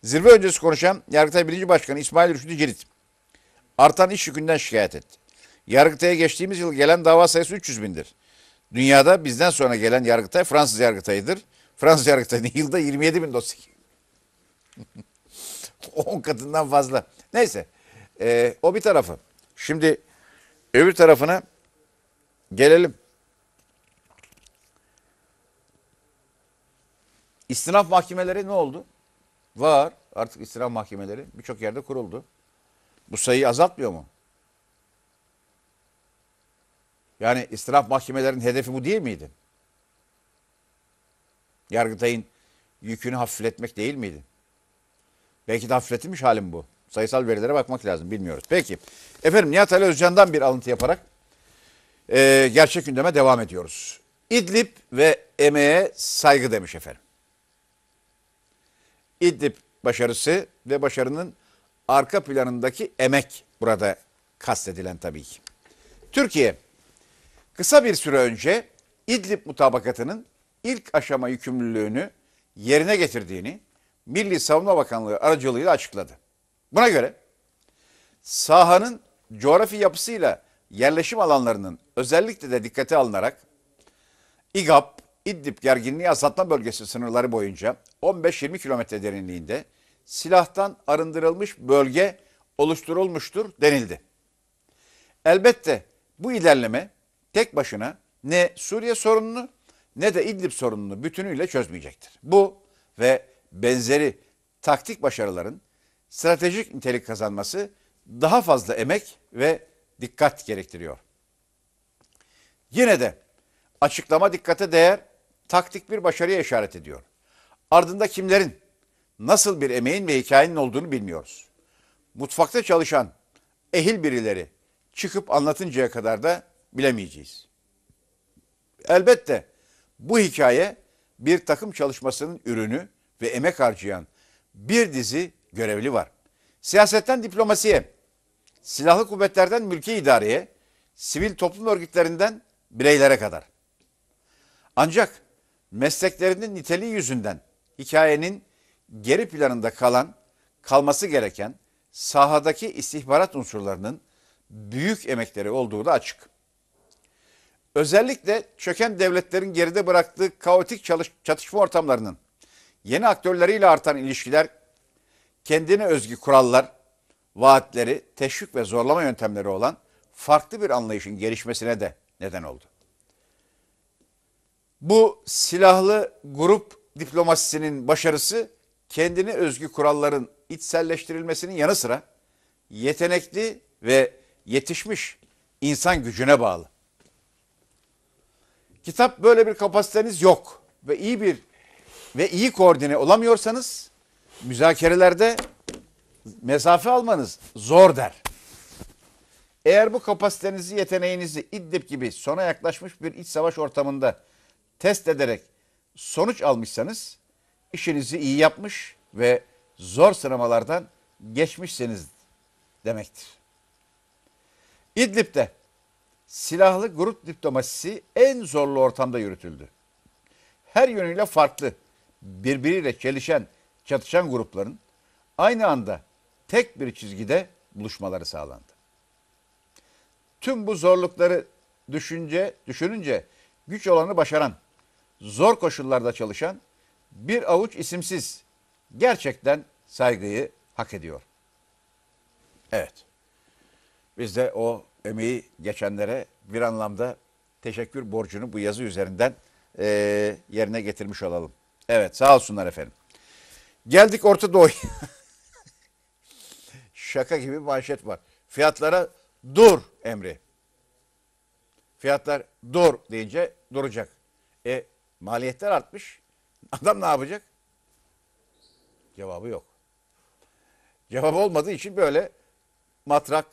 Speaker 1: Zirve öncesi konuşan Yargıtay 1. Başkanı İsmail Rüşdü Cirit artan iş yükünden şikayet etti. Yargıtay'a geçtiğimiz yıl gelen dava sayısı 300 bindir. Dünyada bizden sonra gelen Yargıtay Fransız Yargıtay'dır. Fransız Yargıtay'ın yılda 27 bin dosya. 10 katından fazla. Neyse e, o bir tarafı. Şimdi öbür tarafına gelelim. İstinaf mahkemeleri ne oldu? Var. Artık istinaf mahkemeleri birçok yerde kuruldu. Bu sayıyı azaltmıyor mu? Yani istinaf mahkemelerinin hedefi bu değil miydi? Yargıtay'ın yükünü hafifletmek değil miydi? Belki de hafifletilmiş halim bu. Sayısal verilere bakmak lazım bilmiyoruz. Peki efendim Nihat Ali Özcan'dan bir alıntı yaparak e, gerçek gündeme devam ediyoruz. İdlib ve emeğe saygı demiş efendim. İdlib başarısı ve başarının arka planındaki emek burada kastedilen tabii ki. Türkiye kısa bir süre önce İdlib mutabakatının ilk aşama yükümlülüğünü yerine getirdiğini Milli Savunma Bakanlığı aracılığıyla açıkladı. Buna göre sahanın coğrafi yapısıyla yerleşim alanlarının özellikle de dikkate alınarak İGAP, İdlib gerginliği azaltma bölgesi sınırları boyunca 15-20 kilometre derinliğinde silahtan arındırılmış bölge oluşturulmuştur denildi. Elbette bu ilerleme tek başına ne Suriye sorununu ne de İdlib sorununu bütünüyle çözmeyecektir. Bu ve benzeri taktik başarıların stratejik nitelik kazanması daha fazla emek ve dikkat gerektiriyor. Yine de açıklama dikkate değer taktik bir başarıya işaret ediyor. Ardında kimlerin, nasıl bir emeğin ve hikayenin olduğunu bilmiyoruz. Mutfakta çalışan ehil birileri çıkıp anlatıncaya kadar da bilemeyeceğiz. Elbette bu hikaye bir takım çalışmasının ürünü ve emek harcayan bir dizi görevli var. Siyasetten diplomasiye, silahlı kuvvetlerden mülki idareye, sivil toplum örgütlerinden bireylere kadar. Ancak mesleklerinin niteliği yüzünden hikayenin geri planında kalan, kalması gereken sahadaki istihbarat unsurlarının büyük emekleri olduğu da açık. Özellikle çöken devletlerin geride bıraktığı kaotik çatışma ortamlarının yeni aktörleriyle artan ilişkiler kendine özgü kurallar, vaatleri, teşvik ve zorlama yöntemleri olan farklı bir anlayışın gelişmesine de neden oldu. Bu silahlı grup diplomasisinin başarısı kendine özgü kuralların içselleştirilmesinin yanı sıra yetenekli ve yetişmiş insan gücüne bağlı. Kitap böyle bir kapasiteniz yok ve iyi bir ve iyi koordine olamıyorsanız müzakerelerde mesafe almanız zor der. Eğer bu kapasitenizi, yeteneğinizi İdlib gibi sona yaklaşmış bir iç savaş ortamında test ederek sonuç almışsanız işinizi iyi yapmış ve zor sınamalardan geçmişseniz demektir. İdlib'de silahlı grup diplomasisi en zorlu ortamda yürütüldü. Her yönüyle farklı, birbiriyle çelişen çatışan grupların aynı anda tek bir çizgide buluşmaları sağlandı. Tüm bu zorlukları düşünce, düşününce güç olanı başaran, zor koşullarda çalışan bir avuç isimsiz gerçekten saygıyı hak ediyor. Evet. Biz de o emeği geçenlere bir anlamda teşekkür borcunu bu yazı üzerinden e, yerine getirmiş olalım. Evet sağ olsunlar efendim. Geldik Orta Doğu'ya. Şaka gibi manşet var. Fiyatlara dur emri. Fiyatlar dur deyince duracak. E maliyetler artmış. Adam ne yapacak? Cevabı yok. Cevap olmadığı için böyle matrak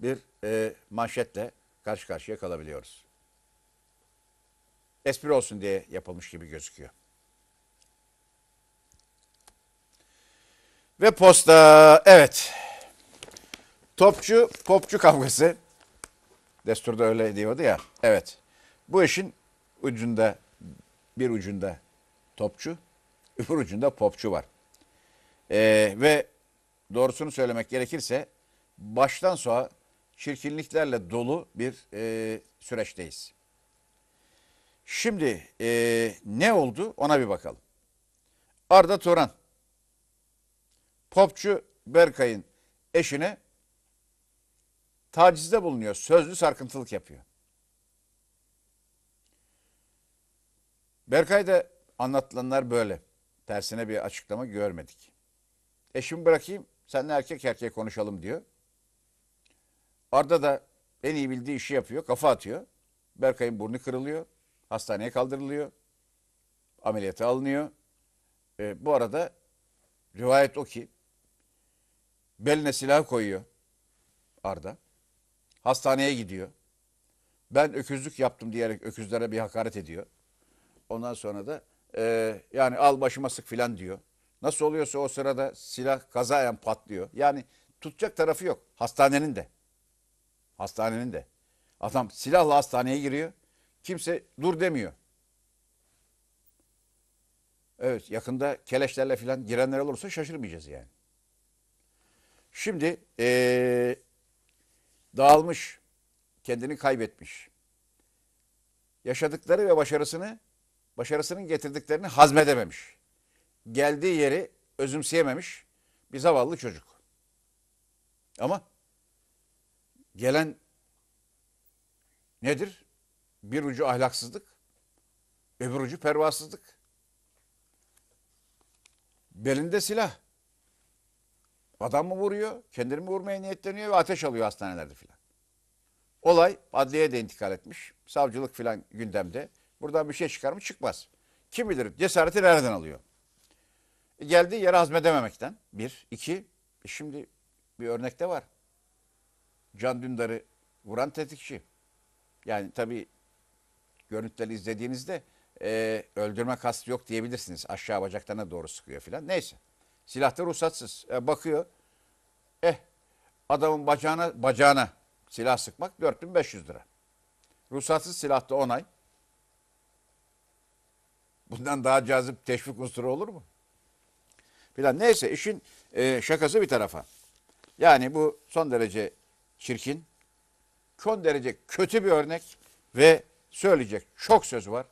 Speaker 1: bir e, manşetle karşı karşıya kalabiliyoruz. Espri olsun diye yapılmış gibi gözüküyor. Ve posta. Evet. Topçu, popçu kavgası. Desturda öyle diyordu ya. Evet. Bu işin ucunda bir ucunda topçu, öbür ucunda popçu var. Ee, ve doğrusunu söylemek gerekirse baştan sona çirkinliklerle dolu bir e, süreçteyiz. Şimdi e, ne oldu ona bir bakalım. Arda Turan Kopçu Berkay'ın eşine tacizde bulunuyor. Sözlü sarkıntılık yapıyor. Berkay da anlatılanlar böyle. Tersine bir açıklama görmedik. Eşimi bırakayım senle erkek erkeğe konuşalım diyor. Arda da en iyi bildiği işi yapıyor. Kafa atıyor. Berkay'ın burnu kırılıyor. Hastaneye kaldırılıyor. Ameliyata alınıyor. E, bu arada rivayet o ki Beline silah koyuyor Arda. Hastaneye gidiyor. Ben öküzlük yaptım diyerek öküzlere bir hakaret ediyor. Ondan sonra da e, yani al başıma sık filan diyor. Nasıl oluyorsa o sırada silah kazayan patlıyor. Yani tutacak tarafı yok. Hastanenin de. Hastanenin de. Adam silahla hastaneye giriyor. Kimse dur demiyor. Evet yakında keleşlerle filan girenler olursa şaşırmayacağız yani. Şimdi ee, dağılmış, kendini kaybetmiş. Yaşadıkları ve başarısını, başarısının getirdiklerini hazmedememiş. Geldiği yeri özümseyememiş bir zavallı çocuk. Ama gelen nedir? Bir ucu ahlaksızlık, öbür ucu pervasızlık. Belinde silah. Adam mı vuruyor? Kendini mi vurmaya niyetleniyor ve ateş alıyor hastanelerde filan. Olay adliyeye de intikal etmiş. Savcılık filan gündemde. Buradan bir şey çıkar mı? Çıkmaz. Kim bilir cesareti nereden alıyor? E geldiği yere hazmedememekten. Bir. iki. E şimdi bir örnek de var. Can Dündar'ı vuran tetikçi. Yani tabii görüntüleri izlediğinizde e, öldürme kastı yok diyebilirsiniz. Aşağı bacaklarına doğru sıkıyor filan. Neyse. Silah da ruhsatsız. E, bakıyor. Eh adamın bacağına bacağına silah sıkmak 4500 lira. Ruhsatsız silahta ay. Bundan daha cazip teşvik unsuru olur mu? Filan. Neyse işin e, şakası bir tarafa. Yani bu son derece çirkin, son derece kötü bir örnek ve söyleyecek çok söz var.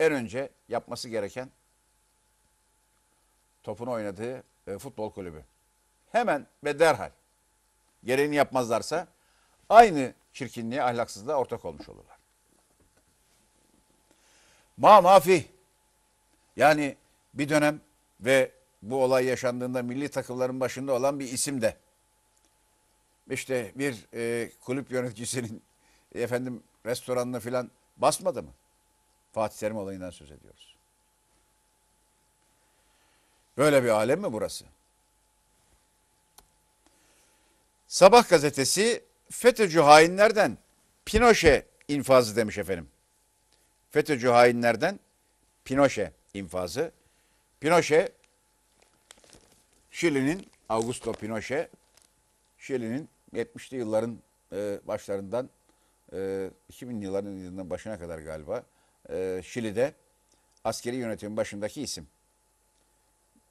Speaker 1: En önce yapması gereken topunu oynadığı e, futbol kulübü. Hemen ve derhal gereğini yapmazlarsa aynı çirkinliğe, ahlaksızlığa ortak olmuş olurlar. Ma mafi. Yani bir dönem ve bu olay yaşandığında milli takımların başında olan bir isim de işte bir e, kulüp yöneticisinin efendim restoranını filan basmadı mı? Fatih Terim olayından söz ediyoruz. Böyle bir alem mi burası? Sabah gazetesi FETÖ'cü hainlerden Pinoşe infazı demiş efendim. FETÖ'cü hainlerden Pinoşe infazı. Pinoşe, Şili'nin, Augusto Pinoşe, Şili'nin 70'li yılların e, başlarından, e, 2000'li yılların başına kadar galiba, e, Şili'de askeri yönetimin başındaki isim.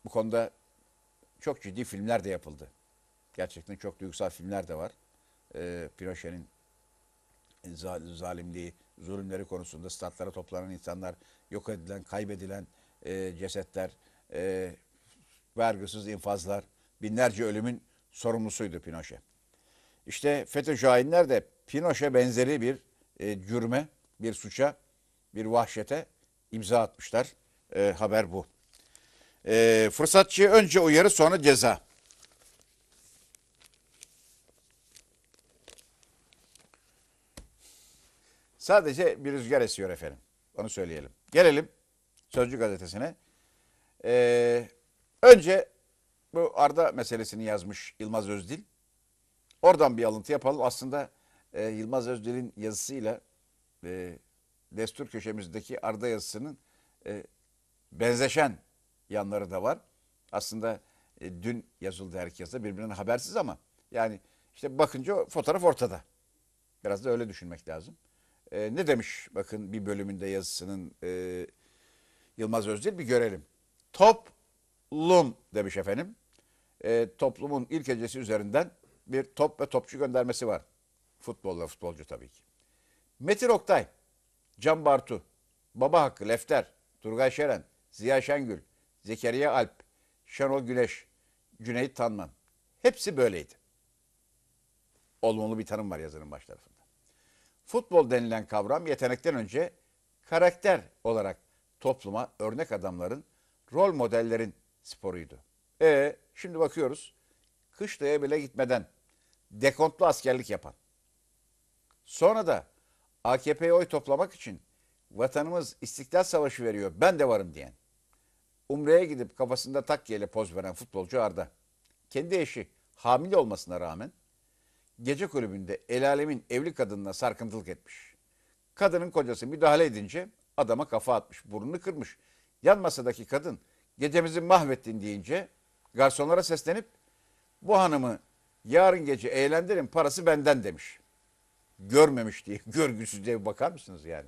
Speaker 1: Bu konuda çok ciddi filmler de yapıldı. Gerçekten çok duygusal filmler de var. E, Pinochet'in zalimliği, zulümleri konusunda statlara toplanan insanlar, yok edilen, kaybedilen e, cesetler, e, vergisiz infazlar, binlerce ölümün sorumlusuydu Pinochet. İşte FETÖ şahinler de Pinochet benzeri bir e, cürme, bir suça, bir vahşete imza atmışlar. E, haber bu. E, fırsatçı önce uyarı sonra ceza. Sadece bir rüzgar esiyor efendim. Onu söyleyelim. Gelelim Sözcü gazetesine. Ee, önce bu Arda meselesini yazmış Yılmaz Özdil. Oradan bir alıntı yapalım. Aslında e, Yılmaz Özdil'in yazısıyla e, destur köşemizdeki Arda yazısının e, benzeşen yanları da var. Aslında e, dün yazıldı herkese birbirinden habersiz ama yani işte bakınca fotoğraf ortada. Biraz da öyle düşünmek lazım. E, ne demiş bakın bir bölümünde yazısının e, Yılmaz Özdil bir görelim. Toplum demiş efendim. E, toplumun ilk gecesi üzerinden bir top ve topçu göndermesi var. Futbolla futbolcu tabii ki. Metin Oktay, Can Bartu, Baba Hakkı, Lefter, Turgay Şeren, Ziya Şengül, Zekeriya Alp, Şenol Güneş, Cüneyt Tanman. Hepsi böyleydi. Olumlu bir tanım var yazının baş tarafında. Futbol denilen kavram yetenekten önce karakter olarak topluma örnek adamların, rol modellerin sporuydu. E şimdi bakıyoruz. Kışlaya bile gitmeden dekontlu askerlik yapan. Sonra da AKP'ye oy toplamak için vatanımız İstiklal Savaşı veriyor ben de varım diyen. Umre'ye gidip kafasında takyeyle poz veren futbolcu Arda. Kendi eşi hamile olmasına rağmen gece kulübünde el alemin evli kadınına sarkıntılık etmiş. Kadının kocası müdahale edince adama kafa atmış, burnunu kırmış. Yan masadaki kadın gecemizi mahvettin deyince garsonlara seslenip bu hanımı yarın gece eğlendirin parası benden demiş. Görmemiş diye görgüsüz diye bakar mısınız yani?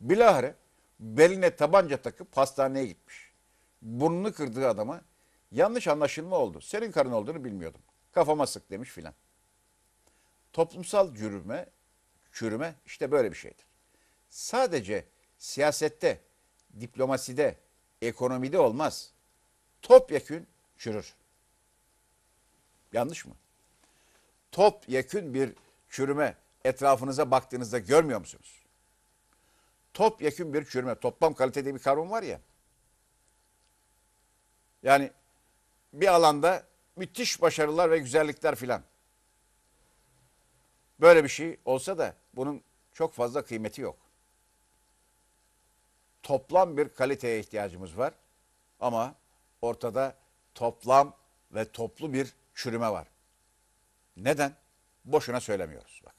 Speaker 1: Bilahare beline tabanca takıp hastaneye gitmiş burnunu kırdığı adama yanlış anlaşılma oldu. Senin karın olduğunu bilmiyordum. Kafama sık demiş filan. Toplumsal cürüme, çürüme işte böyle bir şeydir. Sadece siyasette, diplomaside, ekonomide olmaz. Topyekün çürür. Yanlış mı? Topyekün bir çürüme etrafınıza baktığınızda görmüyor musunuz? Topyekün bir çürüme. Toplam kalitede bir kavram var ya. Yani bir alanda müthiş başarılar ve güzellikler filan. Böyle bir şey olsa da bunun çok fazla kıymeti yok. Toplam bir kaliteye ihtiyacımız var ama ortada toplam ve toplu bir çürüme var. Neden? Boşuna söylemiyoruz. Bak,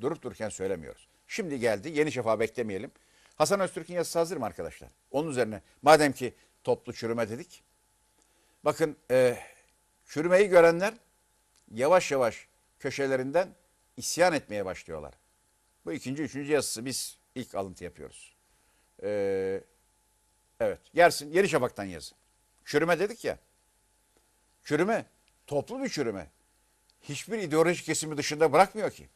Speaker 1: durup dururken söylemiyoruz. Şimdi geldi. Yeni şefa beklemeyelim. Hasan Öztürk'ün yazısı hazır mı arkadaşlar? Onun üzerine madem ki toplu çürüme dedik. Bakın e, çürümeyi görenler yavaş yavaş köşelerinden isyan etmeye başlıyorlar. Bu ikinci, üçüncü yazısı biz ilk alıntı yapıyoruz. Ee, evet, yersin Yeni Şafak'tan yazı. Çürüme dedik ya. Çürüme, toplu bir çürüme. Hiçbir ideolojik kesimi dışında bırakmıyor ki.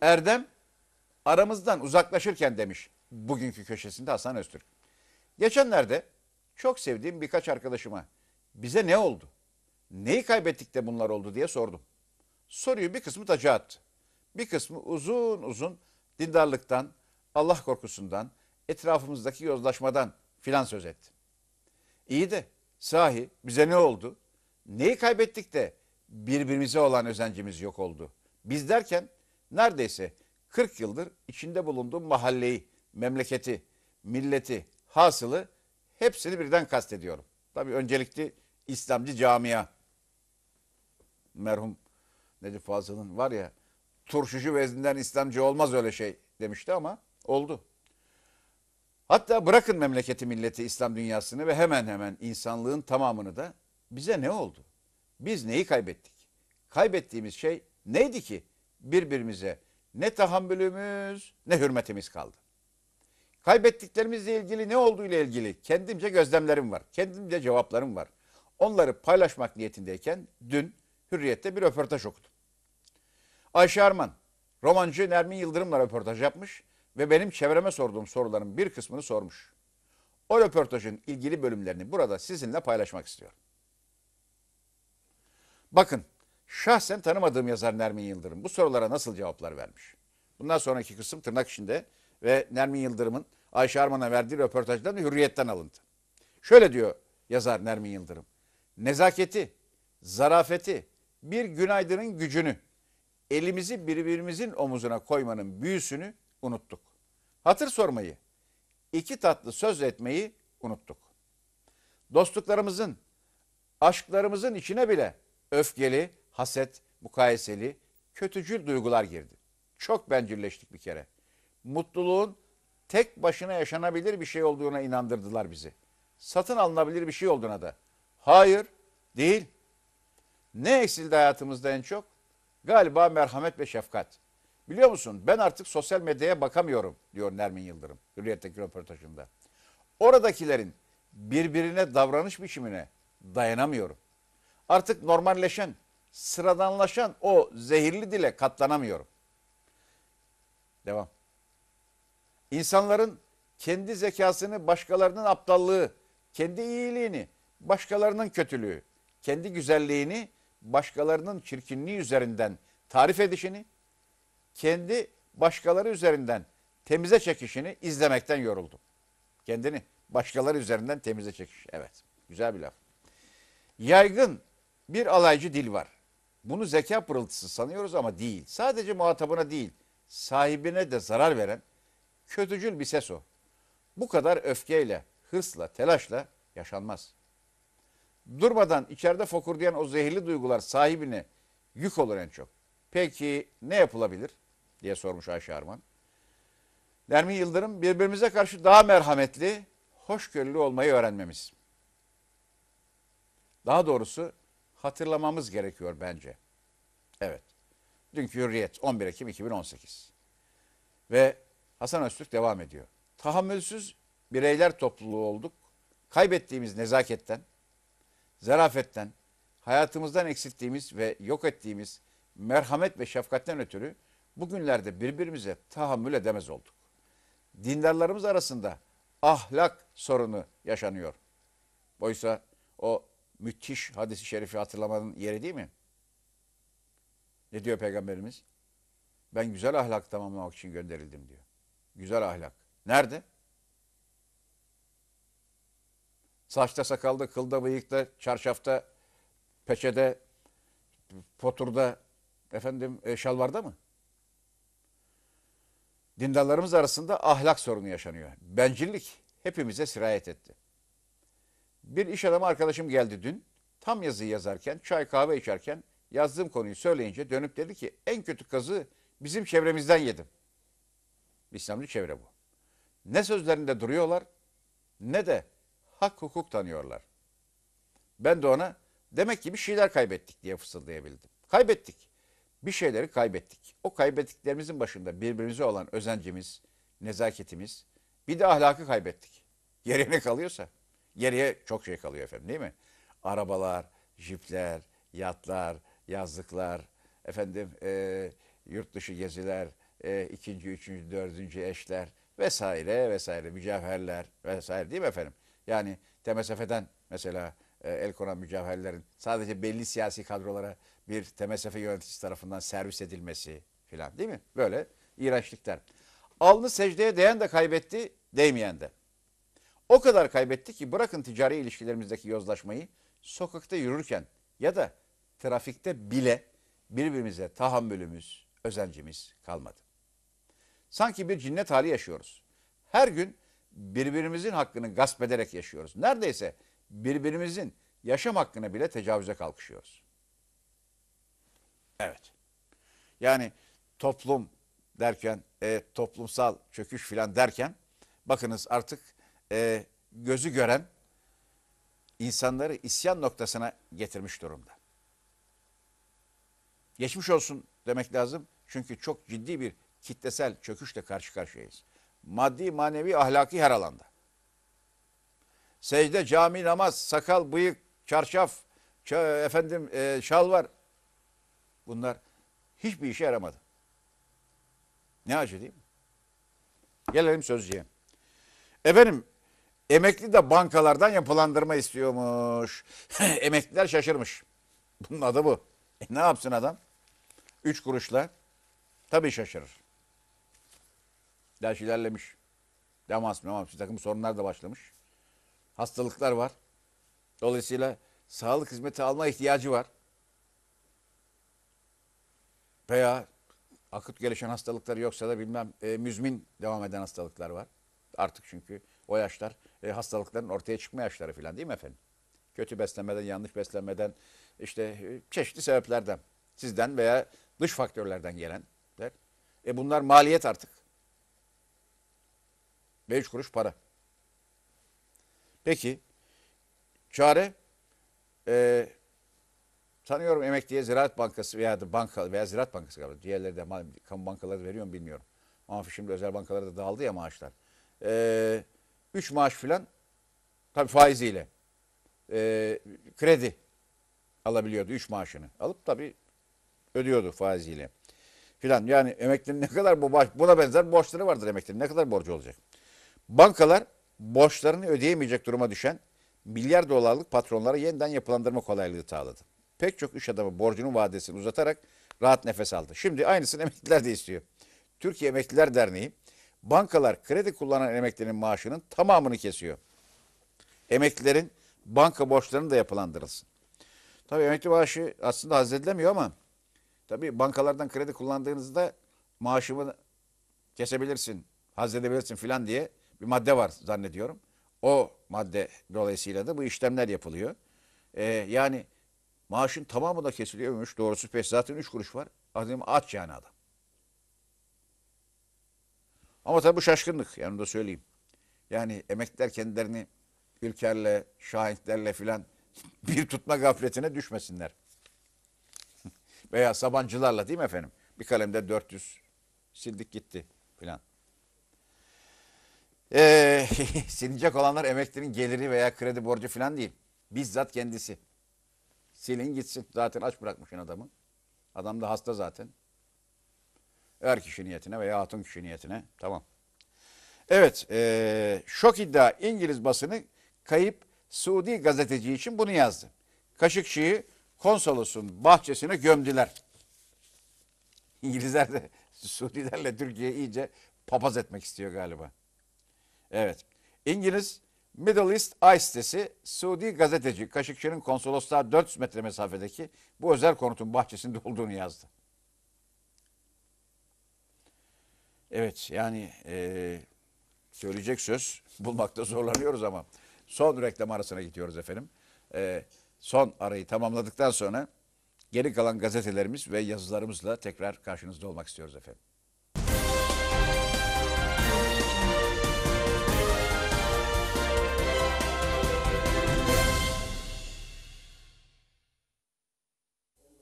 Speaker 1: Erdem aramızdan uzaklaşırken demiş bugünkü köşesinde Hasan Öztürk. Geçenlerde çok sevdiğim birkaç arkadaşıma bize ne oldu? Neyi kaybettik de bunlar oldu diye sordum. Soruyu bir kısmı taca attı. Bir kısmı uzun uzun dindarlıktan, Allah korkusundan, etrafımızdaki yozlaşmadan filan söz etti. İyi de sahi bize ne oldu? Neyi kaybettik de birbirimize olan özencimiz yok oldu? Biz derken neredeyse 40 yıldır içinde bulunduğum mahalleyi, memleketi, milleti, hasılı Hepsini birden kastediyorum. Tabii öncelikli İslamcı camia. Merhum Necip Fazıl'ın var ya turşucu vezinden İslamcı olmaz öyle şey demişti ama oldu. Hatta bırakın memleketi, milleti, İslam dünyasını ve hemen hemen insanlığın tamamını da bize ne oldu? Biz neyi kaybettik? Kaybettiğimiz şey neydi ki birbirimize ne tahammülümüz ne hürmetimiz kaldı? Kaybettiklerimizle ilgili ne olduğuyla ilgili kendimce gözlemlerim var. Kendimce cevaplarım var. Onları paylaşmak niyetindeyken dün Hürriyet'te bir röportaj okudum. Ayşe Arman, romancı Nermin Yıldırım'la röportaj yapmış ve benim çevreme sorduğum soruların bir kısmını sormuş. O röportajın ilgili bölümlerini burada sizinle paylaşmak istiyorum. Bakın, şahsen tanımadığım yazar Nermin Yıldırım bu sorulara nasıl cevaplar vermiş? Bundan sonraki kısım tırnak içinde ve Nermin Yıldırım'ın Ayşe Arman'a verdiği röportajdan hürriyetten alındı. Şöyle diyor yazar Nermin Yıldırım. Nezaketi, zarafeti, bir günaydının gücünü, elimizi birbirimizin omuzuna koymanın büyüsünü unuttuk. Hatır sormayı, iki tatlı söz etmeyi unuttuk. Dostluklarımızın, aşklarımızın içine bile öfkeli, haset, mukayeseli, kötücül duygular girdi. Çok bencilleştik bir kere.'' mutluluğun tek başına yaşanabilir bir şey olduğuna inandırdılar bizi. Satın alınabilir bir şey olduğuna da. Hayır, değil. Ne eksildi hayatımızda en çok? Galiba merhamet ve şefkat. Biliyor musun ben artık sosyal medyaya bakamıyorum diyor Nermin Yıldırım Hürriyet'teki röportajında. Oradakilerin birbirine davranış biçimine dayanamıyorum. Artık normalleşen, sıradanlaşan o zehirli dile katlanamıyorum. Devam. İnsanların kendi zekasını başkalarının aptallığı, kendi iyiliğini başkalarının kötülüğü, kendi güzelliğini başkalarının çirkinliği üzerinden tarif edişini, kendi başkaları üzerinden temize çekişini izlemekten yoruldum. Kendini başkaları üzerinden temize çekiş. Evet. Güzel bir laf. Yaygın bir alaycı dil var. Bunu zeka pırıltısı sanıyoruz ama değil. Sadece muhatabına değil, sahibine de zarar veren kötücül bir ses o. Bu kadar öfkeyle, hırsla, telaşla yaşanmaz. Durmadan içeride fokurdayan o zehirli duygular sahibine yük olur en çok. Peki ne yapılabilir diye sormuş Ayşe Arman. Nermin Yıldırım birbirimize karşı daha merhametli, hoşgörülü olmayı öğrenmemiz. Daha doğrusu hatırlamamız gerekiyor bence. Evet. Dünkü Hürriyet 11 Ekim 2018. Ve Hasan Öztürk devam ediyor. Tahammülsüz bireyler topluluğu olduk. Kaybettiğimiz nezaketten, zarafetten, hayatımızdan eksilttiğimiz ve yok ettiğimiz merhamet ve şefkatten ötürü bugünlerde birbirimize tahammül edemez olduk. Dindarlarımız arasında ahlak sorunu yaşanıyor. Oysa o müthiş hadisi şerifi hatırlamanın yeri değil mi? Ne diyor peygamberimiz? Ben güzel ahlak tamamlamak için gönderildim diyor. Güzel ahlak. Nerede? Saçta, sakalda, kılda, bıyıkta, çarşafta, peçede, poturda, efendim e, şalvarda mı? Dindarlarımız arasında ahlak sorunu yaşanıyor. Bencillik hepimize sirayet etti. Bir iş adamı arkadaşım geldi dün. Tam yazıyı yazarken, çay kahve içerken yazdığım konuyu söyleyince dönüp dedi ki en kötü kazı bizim çevremizden yedim. İslamcı çevre bu. Ne sözlerinde duruyorlar ne de hak hukuk tanıyorlar. Ben de ona demek ki bir şeyler kaybettik diye fısıldayabildim. Kaybettik. Bir şeyleri kaybettik. O kaybettiklerimizin başında birbirimize olan özencimiz, nezaketimiz, bir de ahlakı kaybettik. Yere ne kalıyorsa. Geriye çok şey kalıyor efendim değil mi? Arabalar, jipler, yatlar, yazlıklar, efendim e, yurt dışı geziler, e, ikinci, üçüncü, dördüncü eşler vesaire vesaire mücevherler vesaire değil mi efendim? Yani TMSF'den mesela e, el konan mücevherlerin sadece belli siyasi kadrolara bir TMSF yöneticisi tarafından servis edilmesi filan değil mi? Böyle iğrençlikler. Alnı secdeye değen de kaybetti, değmeyen de. O kadar kaybetti ki bırakın ticari ilişkilerimizdeki yozlaşmayı sokakta yürürken ya da trafikte bile birbirimize tahammülümüz, özencimiz kalmadı. Sanki bir cinnet hali yaşıyoruz. Her gün birbirimizin hakkını gasp ederek yaşıyoruz. Neredeyse birbirimizin yaşam hakkına bile tecavüze kalkışıyoruz. Evet. Yani toplum derken, e, toplumsal çöküş filan derken bakınız artık e, gözü gören insanları isyan noktasına getirmiş durumda. Geçmiş olsun demek lazım. Çünkü çok ciddi bir kitlesel çöküşle karşı karşıyayız. Maddi, manevi, ahlaki her alanda. Secde, cami, namaz, sakal, bıyık, çarşaf, efendim e, şal var. Bunlar hiçbir işe yaramadı. Ne acı değil mi? Gelelim sözcüye. Efendim emekli de bankalardan yapılandırma istiyormuş. Emekliler şaşırmış. Bunun adı bu. E ne yapsın adam? Üç kuruşla tabii şaşırır. Yaş ilerlemiş. Demans, memans bir takım sorunlar da başlamış. Hastalıklar var. Dolayısıyla sağlık hizmeti alma ihtiyacı var. Veya akut gelişen hastalıkları yoksa da bilmem e, müzmin devam eden hastalıklar var. Artık çünkü o yaşlar e, hastalıkların ortaya çıkma yaşları falan değil mi efendim? Kötü beslenmeden, yanlış beslenmeden, işte e, çeşitli sebeplerden, sizden veya dış faktörlerden gelen. E bunlar maliyet artık. Beş kuruş para. Peki çare e, sanıyorum emekliye Ziraat Bankası veya da banka veya Ziraat Bankası galiba. Diğerleri de kamu bankaları veriyor mu bilmiyorum. Ama şimdi özel bankalara da dağıldı ya maaşlar. E, üç maaş filan tabii faiziyle e, kredi alabiliyordu üç maaşını. Alıp tabii ödüyordu faiziyle filan. Yani emeklinin ne kadar bu buna benzer borçları vardır emeklinin. Ne kadar borcu olacak? Bankalar borçlarını ödeyemeyecek duruma düşen milyar dolarlık patronlara yeniden yapılandırma kolaylığı sağladı. Pek çok iş adamı borcunun vadesini uzatarak rahat nefes aldı. Şimdi aynısını emekliler de istiyor. Türkiye Emekliler Derneği bankalar kredi kullanan emeklilerin maaşının tamamını kesiyor. Emeklilerin banka borçlarını da yapılandırılsın. Tabii emekli maaşı aslında hazredilemiyor ama tabii bankalardan kredi kullandığınızda maaşımı kesebilirsin, hazredebilirsin filan diye bir madde var zannediyorum. O madde dolayısıyla da bu işlemler yapılıyor. Ee, yani maaşın tamamı da kesiliyormuş. Doğrusu pes zaten 3 kuruş var. Adım aç yani adam. Ama tabii bu şaşkınlık yani da söyleyeyim. Yani emekliler kendilerini ülkerle, şahinlerle filan bir tutma gafletine düşmesinler. Veya sabancılarla değil mi efendim? Bir kalemde 400 sildik gitti filan. Ee, silinecek olanlar emeklinin geliri veya kredi borcu falan değil. Bizzat kendisi. Silin gitsin. Zaten aç bırakmışsın adamı. Adam da hasta zaten. Er kişi niyetine veya hatun kişi niyetine. Tamam. Evet. Ee, şok iddia İngiliz basını kayıp Suudi gazeteci için bunu yazdı. Kaşıkçı'yı konsolosun bahçesine gömdüler. İngilizler de Suudilerle Türkiye'yi iyice papaz etmek istiyor galiba. Evet. İngiliz Middle East Eye sitesi Suudi gazeteci Kaşıkçı'nın konsolosluğa 400 metre mesafedeki bu özel konutun bahçesinde olduğunu yazdı. Evet yani e, söyleyecek söz bulmakta zorlanıyoruz ama son reklam arasına gidiyoruz efendim. E, son arayı tamamladıktan sonra geri kalan gazetelerimiz ve yazılarımızla tekrar karşınızda olmak istiyoruz efendim.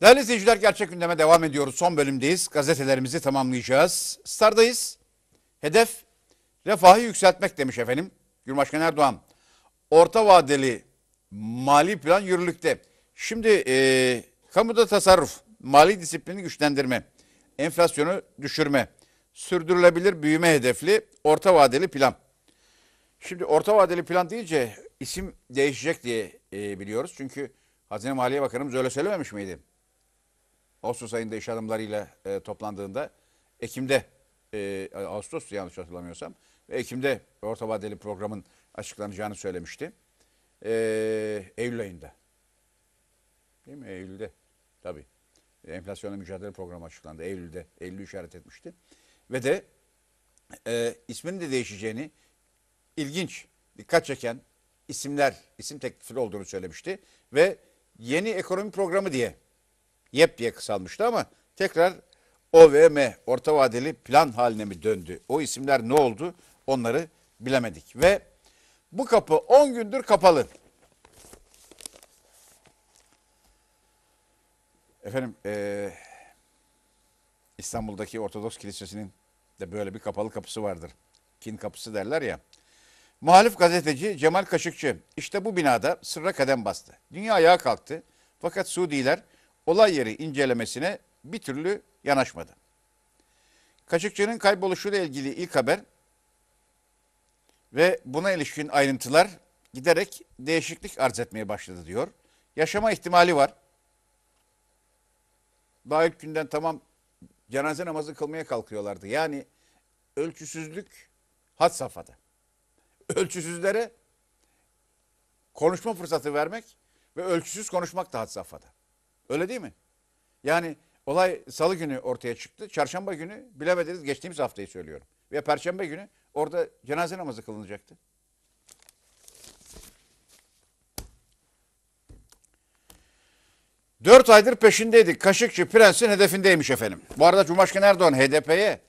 Speaker 1: Değerli izleyiciler gerçek gündeme devam ediyoruz. Son bölümdeyiz. Gazetelerimizi tamamlayacağız. Star'dayız. Hedef refahı yükseltmek demiş efendim. Cumhurbaşkanı Erdoğan. Orta vadeli mali plan yürürlükte. Şimdi e, kamuda tasarruf, mali disiplini güçlendirme, enflasyonu düşürme, sürdürülebilir büyüme hedefli orta vadeli plan. Şimdi orta vadeli plan deyince isim değişecek diye e, biliyoruz. Çünkü Hazine Maliye Bakanımız öyle söylememiş miydi? Ağustos ayında iş adamlarıyla e, toplandığında Ekim'de e, Ağustos yanlış hatırlamıyorsam Ekim'de orta vadeli programın açıklanacağını söylemişti. E, Eylül ayında. Değil mi? Eylül'de. Tabii. Enflasyonla mücadele programı açıklandı. Eylül'de. Eylül'ü işaret etmişti. Ve de e, isminin de değişeceğini ilginç, dikkat çeken isimler, isim teklifleri olduğunu söylemişti. Ve yeni ekonomi programı diye yepyek kısalmıştı ama tekrar OVM orta vadeli plan haline mi döndü? O isimler ne oldu? Onları bilemedik. Ve bu kapı 10 gündür kapalı. Efendim e, İstanbul'daki Ortodoks Kilisesi'nin de böyle bir kapalı kapısı vardır. Kin kapısı derler ya. Muhalif gazeteci Cemal Kaşıkçı işte bu binada sırra kadem bastı. Dünya ayağa kalktı. Fakat Suudiler olay yeri incelemesine bir türlü yanaşmadı. Kaşıkçı'nın kayboluşuyla ilgili ilk haber ve buna ilişkin ayrıntılar giderek değişiklik arz etmeye başladı diyor. Yaşama ihtimali var. Daha ilk günden tamam cenaze namazı kılmaya kalkıyorlardı. Yani ölçüsüzlük had safhada. Ölçüsüzlere konuşma fırsatı vermek ve ölçüsüz konuşmak da had safhada. Öyle değil mi? Yani olay salı günü ortaya çıktı. Çarşamba günü bilemediniz geçtiğimiz haftayı söylüyorum. Ve perşembe günü orada cenaze namazı kılınacaktı. Dört aydır peşindeydik. Kaşıkçı prensin hedefindeymiş efendim. Bu arada Cumhurbaşkanı Erdoğan HDP'ye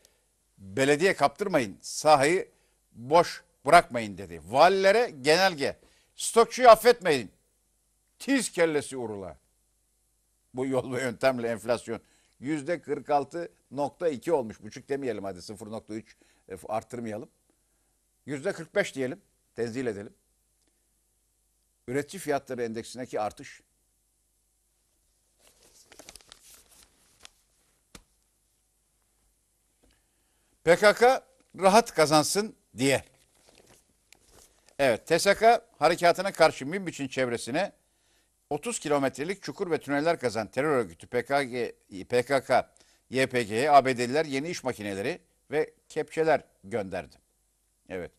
Speaker 1: belediye kaptırmayın, sahayı boş bırakmayın dedi. Valilere genelge, stokçuyu affetmeyin. Tiz kellesi urula bu yol ve yöntemle enflasyon yüzde 46.2 olmuş. Buçuk demeyelim hadi 0.3 e, arttırmayalım. Yüzde 45 diyelim. Tenzil edelim. Üretici fiyatları endeksindeki artış PKK rahat kazansın diye. Evet TSK harekatına karşı MİM için çevresine 30 kilometrelik çukur ve tüneller kazan terör örgütü PKK, PKK YPG'ye ABD'liler yeni iş makineleri ve kepçeler gönderdi. Evet.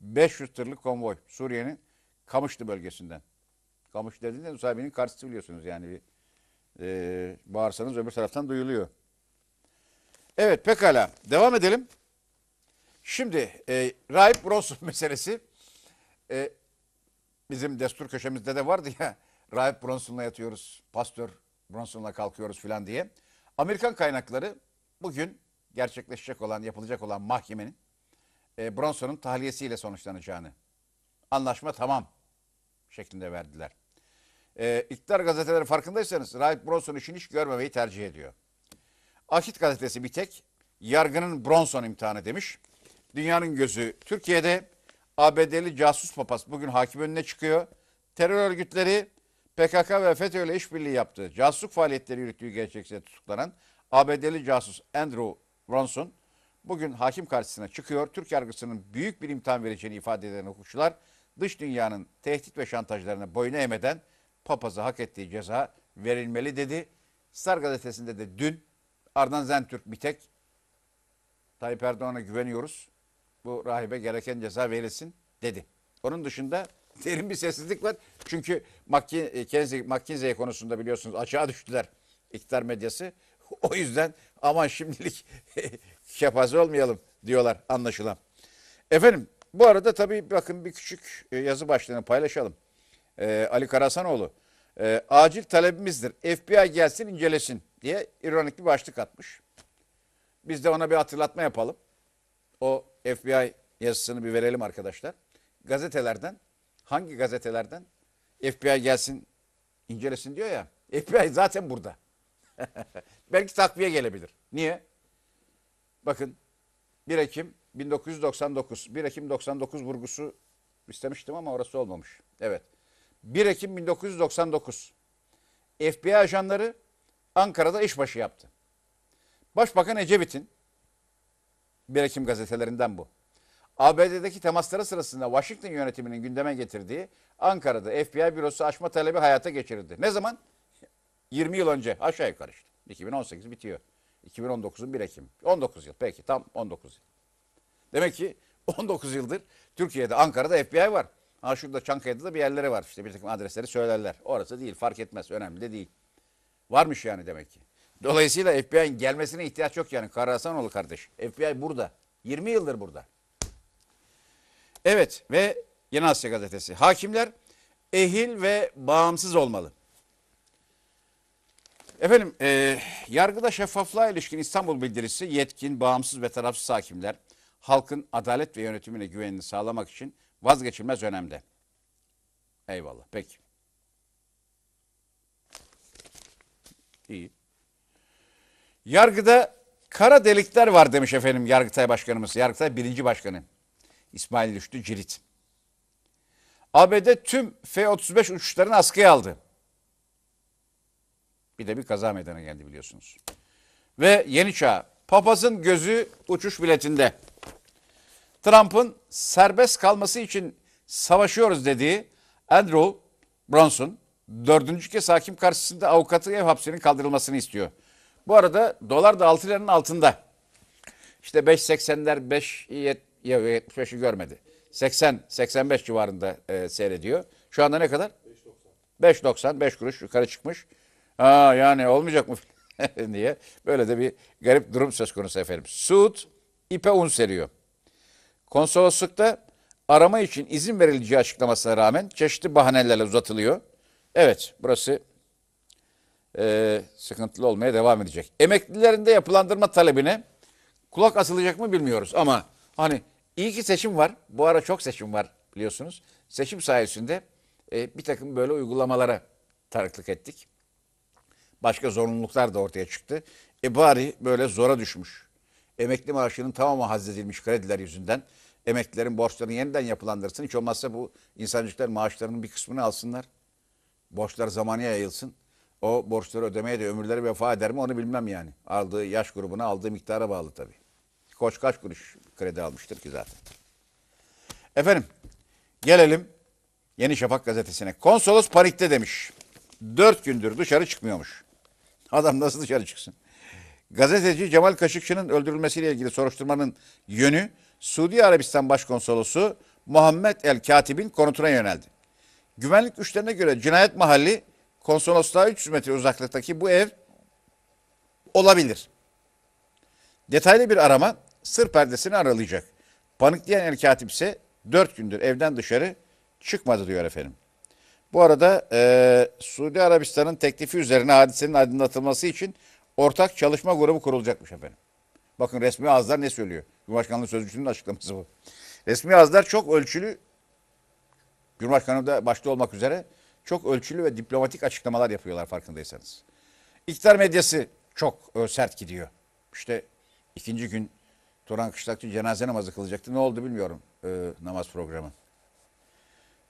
Speaker 1: 500 tırlık konvoy Suriye'nin Kamışlı bölgesinden. Kamışlı dediğinde Nusaybin'in karşısı biliyorsunuz yani bir e, bağırsanız öbür taraftan duyuluyor. Evet pekala devam edelim. Şimdi e, Rahip Bronson meselesi e, bizim destur köşemizde de vardı ya. Rahip Bronson'la yatıyoruz, pastör Bronson'la kalkıyoruz filan diye. Amerikan kaynakları bugün gerçekleşecek olan, yapılacak olan mahkemenin e, Bronson'un tahliyesiyle sonuçlanacağını, anlaşma tamam şeklinde verdiler. E, iktidar gazeteleri farkındaysanız Rahip Bronson işini hiç görmemeyi tercih ediyor. Akit gazetesi bir tek yargının Bronson imtihanı demiş. Dünyanın gözü Türkiye'de ABD'li casus papaz bugün hakim önüne çıkıyor. Terör örgütleri PKK ve FETÖ ile işbirliği yaptığı, casusluk faaliyetleri yürüttüğü gerekçesiyle tutuklanan ABD'li casus Andrew Bronson bugün hakim karşısına çıkıyor. Türk yargısının büyük bir imtihan vereceğini ifade eden hukukçular dış dünyanın tehdit ve şantajlarına boyun eğmeden papaza hak ettiği ceza verilmeli dedi. Star gazetesinde de dün Ardan Zentürk bir tek Tayyip Erdoğan'a güveniyoruz. Bu rahibe gereken ceza verilsin dedi. Onun dışında derin bir sessizlik var. Çünkü McKinsey, McKinsey konusunda biliyorsunuz aşağı düştüler iktidar medyası. O yüzden aman şimdilik kepaze olmayalım diyorlar anlaşılan. Efendim bu arada tabii bakın bir küçük e, yazı başlığını paylaşalım. Ee, Ali Karasanoğlu e, acil talebimizdir FBI gelsin incelesin diye ironik bir başlık atmış. Biz de ona bir hatırlatma yapalım. O FBI yazısını bir verelim arkadaşlar. Gazetelerden Hangi gazetelerden? FBI gelsin incelesin diyor ya. FBI zaten burada. Belki takviye gelebilir. Niye? Bakın 1 Ekim 1999. 1 Ekim 99 vurgusu istemiştim ama orası olmamış. Evet. 1 Ekim 1999. FBI ajanları Ankara'da işbaşı yaptı. Başbakan Ecevit'in 1 Ekim gazetelerinden bu. ABD'deki temasları sırasında Washington yönetiminin gündeme getirdiği Ankara'da FBI bürosu açma talebi hayata geçirildi. Ne zaman? 20 yıl önce aşağı yukarı işte. 2018 bitiyor. 2019'un 1 Ekim. 19 yıl peki tam 19 yıl. Demek ki 19 yıldır Türkiye'de Ankara'da FBI var. Ha şurada Çankaya'da da bir yerleri var İşte bir takım adresleri söylerler. Orası değil fark etmez önemli de değil. Varmış yani demek ki. Dolayısıyla FBI'nin gelmesine ihtiyaç yok yani Karasanoğlu kardeş. FBI burada. 20 yıldır burada. Evet ve Yeni Asya Gazetesi. Hakimler ehil ve bağımsız olmalı. Efendim e, yargıda şeffaflığa ilişkin İstanbul bildirisi yetkin, bağımsız ve tarafsız hakimler halkın adalet ve yönetimine güvenini sağlamak için vazgeçilmez önemde. Eyvallah peki. İyi. Yargıda kara delikler var demiş efendim Yargıtay Başkanımız. Yargıtay birinci başkanı. İsmail Rüştü Cirit. ABD tüm F-35 uçuşlarını askıya aldı. Bir de bir kaza meydana geldi biliyorsunuz. Ve yeni çağ. Papazın gözü uçuş biletinde. Trump'ın serbest kalması için savaşıyoruz dediği Andrew Bronson dördüncü kez hakim karşısında avukatı ev hapsinin kaldırılmasını istiyor. Bu arada dolar da 6 liranın altında. İşte 5.80'ler, 5.70 ya 75'i görmedi. 80-85 civarında e, seyrediyor. Şu anda ne kadar? 5.90. 5 kuruş yukarı çıkmış. Aa yani olmayacak mı Niye? Böyle de bir garip durum söz konusu efendim. Suud ipe un seriyor. Konsoloslukta arama için izin verileceği açıklamasına rağmen çeşitli bahanelerle uzatılıyor. Evet burası e, sıkıntılı olmaya devam edecek. Emeklilerinde yapılandırma talebine kulak asılacak mı bilmiyoruz ama Hani iyi ki seçim var. Bu ara çok seçim var biliyorsunuz. Seçim sayesinde e, bir takım böyle uygulamalara tanıklık ettik. Başka zorunluluklar da ortaya çıktı. E bari böyle zora düşmüş. Emekli maaşının tamamı hazzedilmiş krediler yüzünden. Emeklilerin borçlarını yeniden yapılandırsın. Hiç olmazsa bu insancıklar maaşlarının bir kısmını alsınlar. Borçlar zamanıya yayılsın. O borçları ödemeye de ömürleri vefa eder mi onu bilmem yani. Aldığı yaş grubuna aldığı miktara bağlı tabii. Koç kaç kuruş kredi almıştır ki zaten. Efendim gelelim Yeni Şafak gazetesine. Konsolos parikte demiş. Dört gündür dışarı çıkmıyormuş. Adam nasıl dışarı çıksın? Gazeteci Cemal Kaşıkçı'nın öldürülmesiyle ilgili soruşturmanın yönü Suudi Arabistan Başkonsolosu Muhammed El Katib'in konutuna yöneldi. Güvenlik güçlerine göre cinayet mahalli konsolosluğa 300 metre uzaklıktaki bu ev olabilir. Detaylı bir arama sır perdesini aralayacak. Panikleyen el katip ise 4 gündür evden dışarı çıkmadı diyor efendim. Bu arada e, Suudi Arabistan'ın teklifi üzerine hadisenin aydınlatılması için ortak çalışma grubu kurulacakmış efendim. Bakın resmi ağızlar ne söylüyor? Cumhurbaşkanlığı sözcüsünün açıklaması bu. Resmi ağızlar çok ölçülü, Cumhurbaşkanı da başta olmak üzere çok ölçülü ve diplomatik açıklamalar yapıyorlar farkındaysanız. İktidar medyası çok e, sert gidiyor. İşte ikinci gün Turan Kışlakçı cenaze namazı kılacaktı. Ne oldu bilmiyorum e, namaz programı.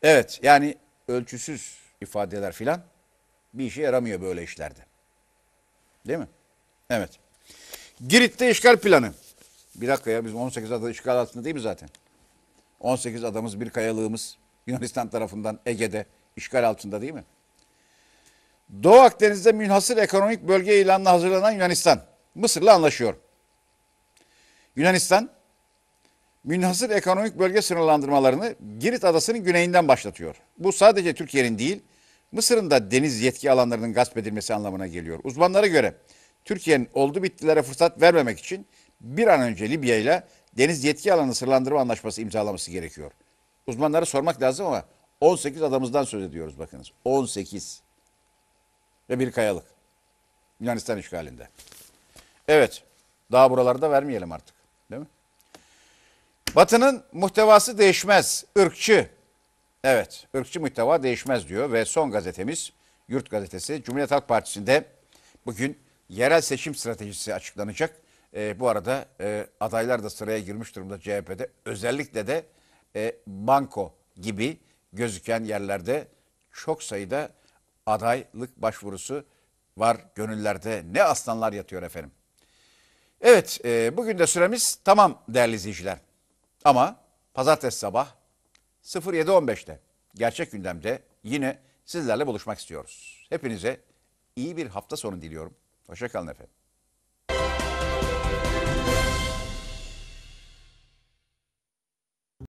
Speaker 1: Evet yani ölçüsüz ifadeler filan bir işe yaramıyor böyle işlerde. Değil mi? Evet. Girit'te işgal planı. Bir dakika ya biz 18 ada işgal altında değil mi zaten? 18 adamız bir kayalığımız Yunanistan tarafından Ege'de işgal altında değil mi? Doğu Akdeniz'de münhasır ekonomik bölge ilanına hazırlanan Yunanistan Mısır'la anlaşıyor. Yunanistan münhasır ekonomik bölge sınırlandırmalarını Girit adasının güneyinden başlatıyor. Bu sadece Türkiye'nin değil, Mısır'ın da deniz yetki alanlarının gasp edilmesi anlamına geliyor. Uzmanlara göre Türkiye'nin oldu bittilere fırsat vermemek için bir an önce Libya ile deniz yetki alanı sınırlandırma anlaşması imzalaması gerekiyor. Uzmanlara sormak lazım ama 18 adamızdan söz ediyoruz bakınız. 18 ve bir kayalık. Yunanistan işgalinde. Evet. Daha buralarda vermeyelim artık. Batı'nın muhtevası değişmez, ırkçı. Evet, ırkçı muhteva değişmez diyor ve son gazetemiz Yurt Gazetesi. Cumhuriyet Halk Partisi'nde bugün yerel seçim stratejisi açıklanacak. E, bu arada e, adaylar da sıraya girmiş durumda CHP'de. Özellikle de e, banko gibi gözüken yerlerde çok sayıda adaylık başvurusu var gönüllerde. Ne aslanlar yatıyor efendim. Evet, e, bugün de süremiz tamam değerli izleyiciler. Ama pazartesi sabah 07.15'te gerçek gündemde yine sizlerle buluşmak istiyoruz. Hepinize iyi bir hafta sonu diliyorum. Hoşçakalın efendim.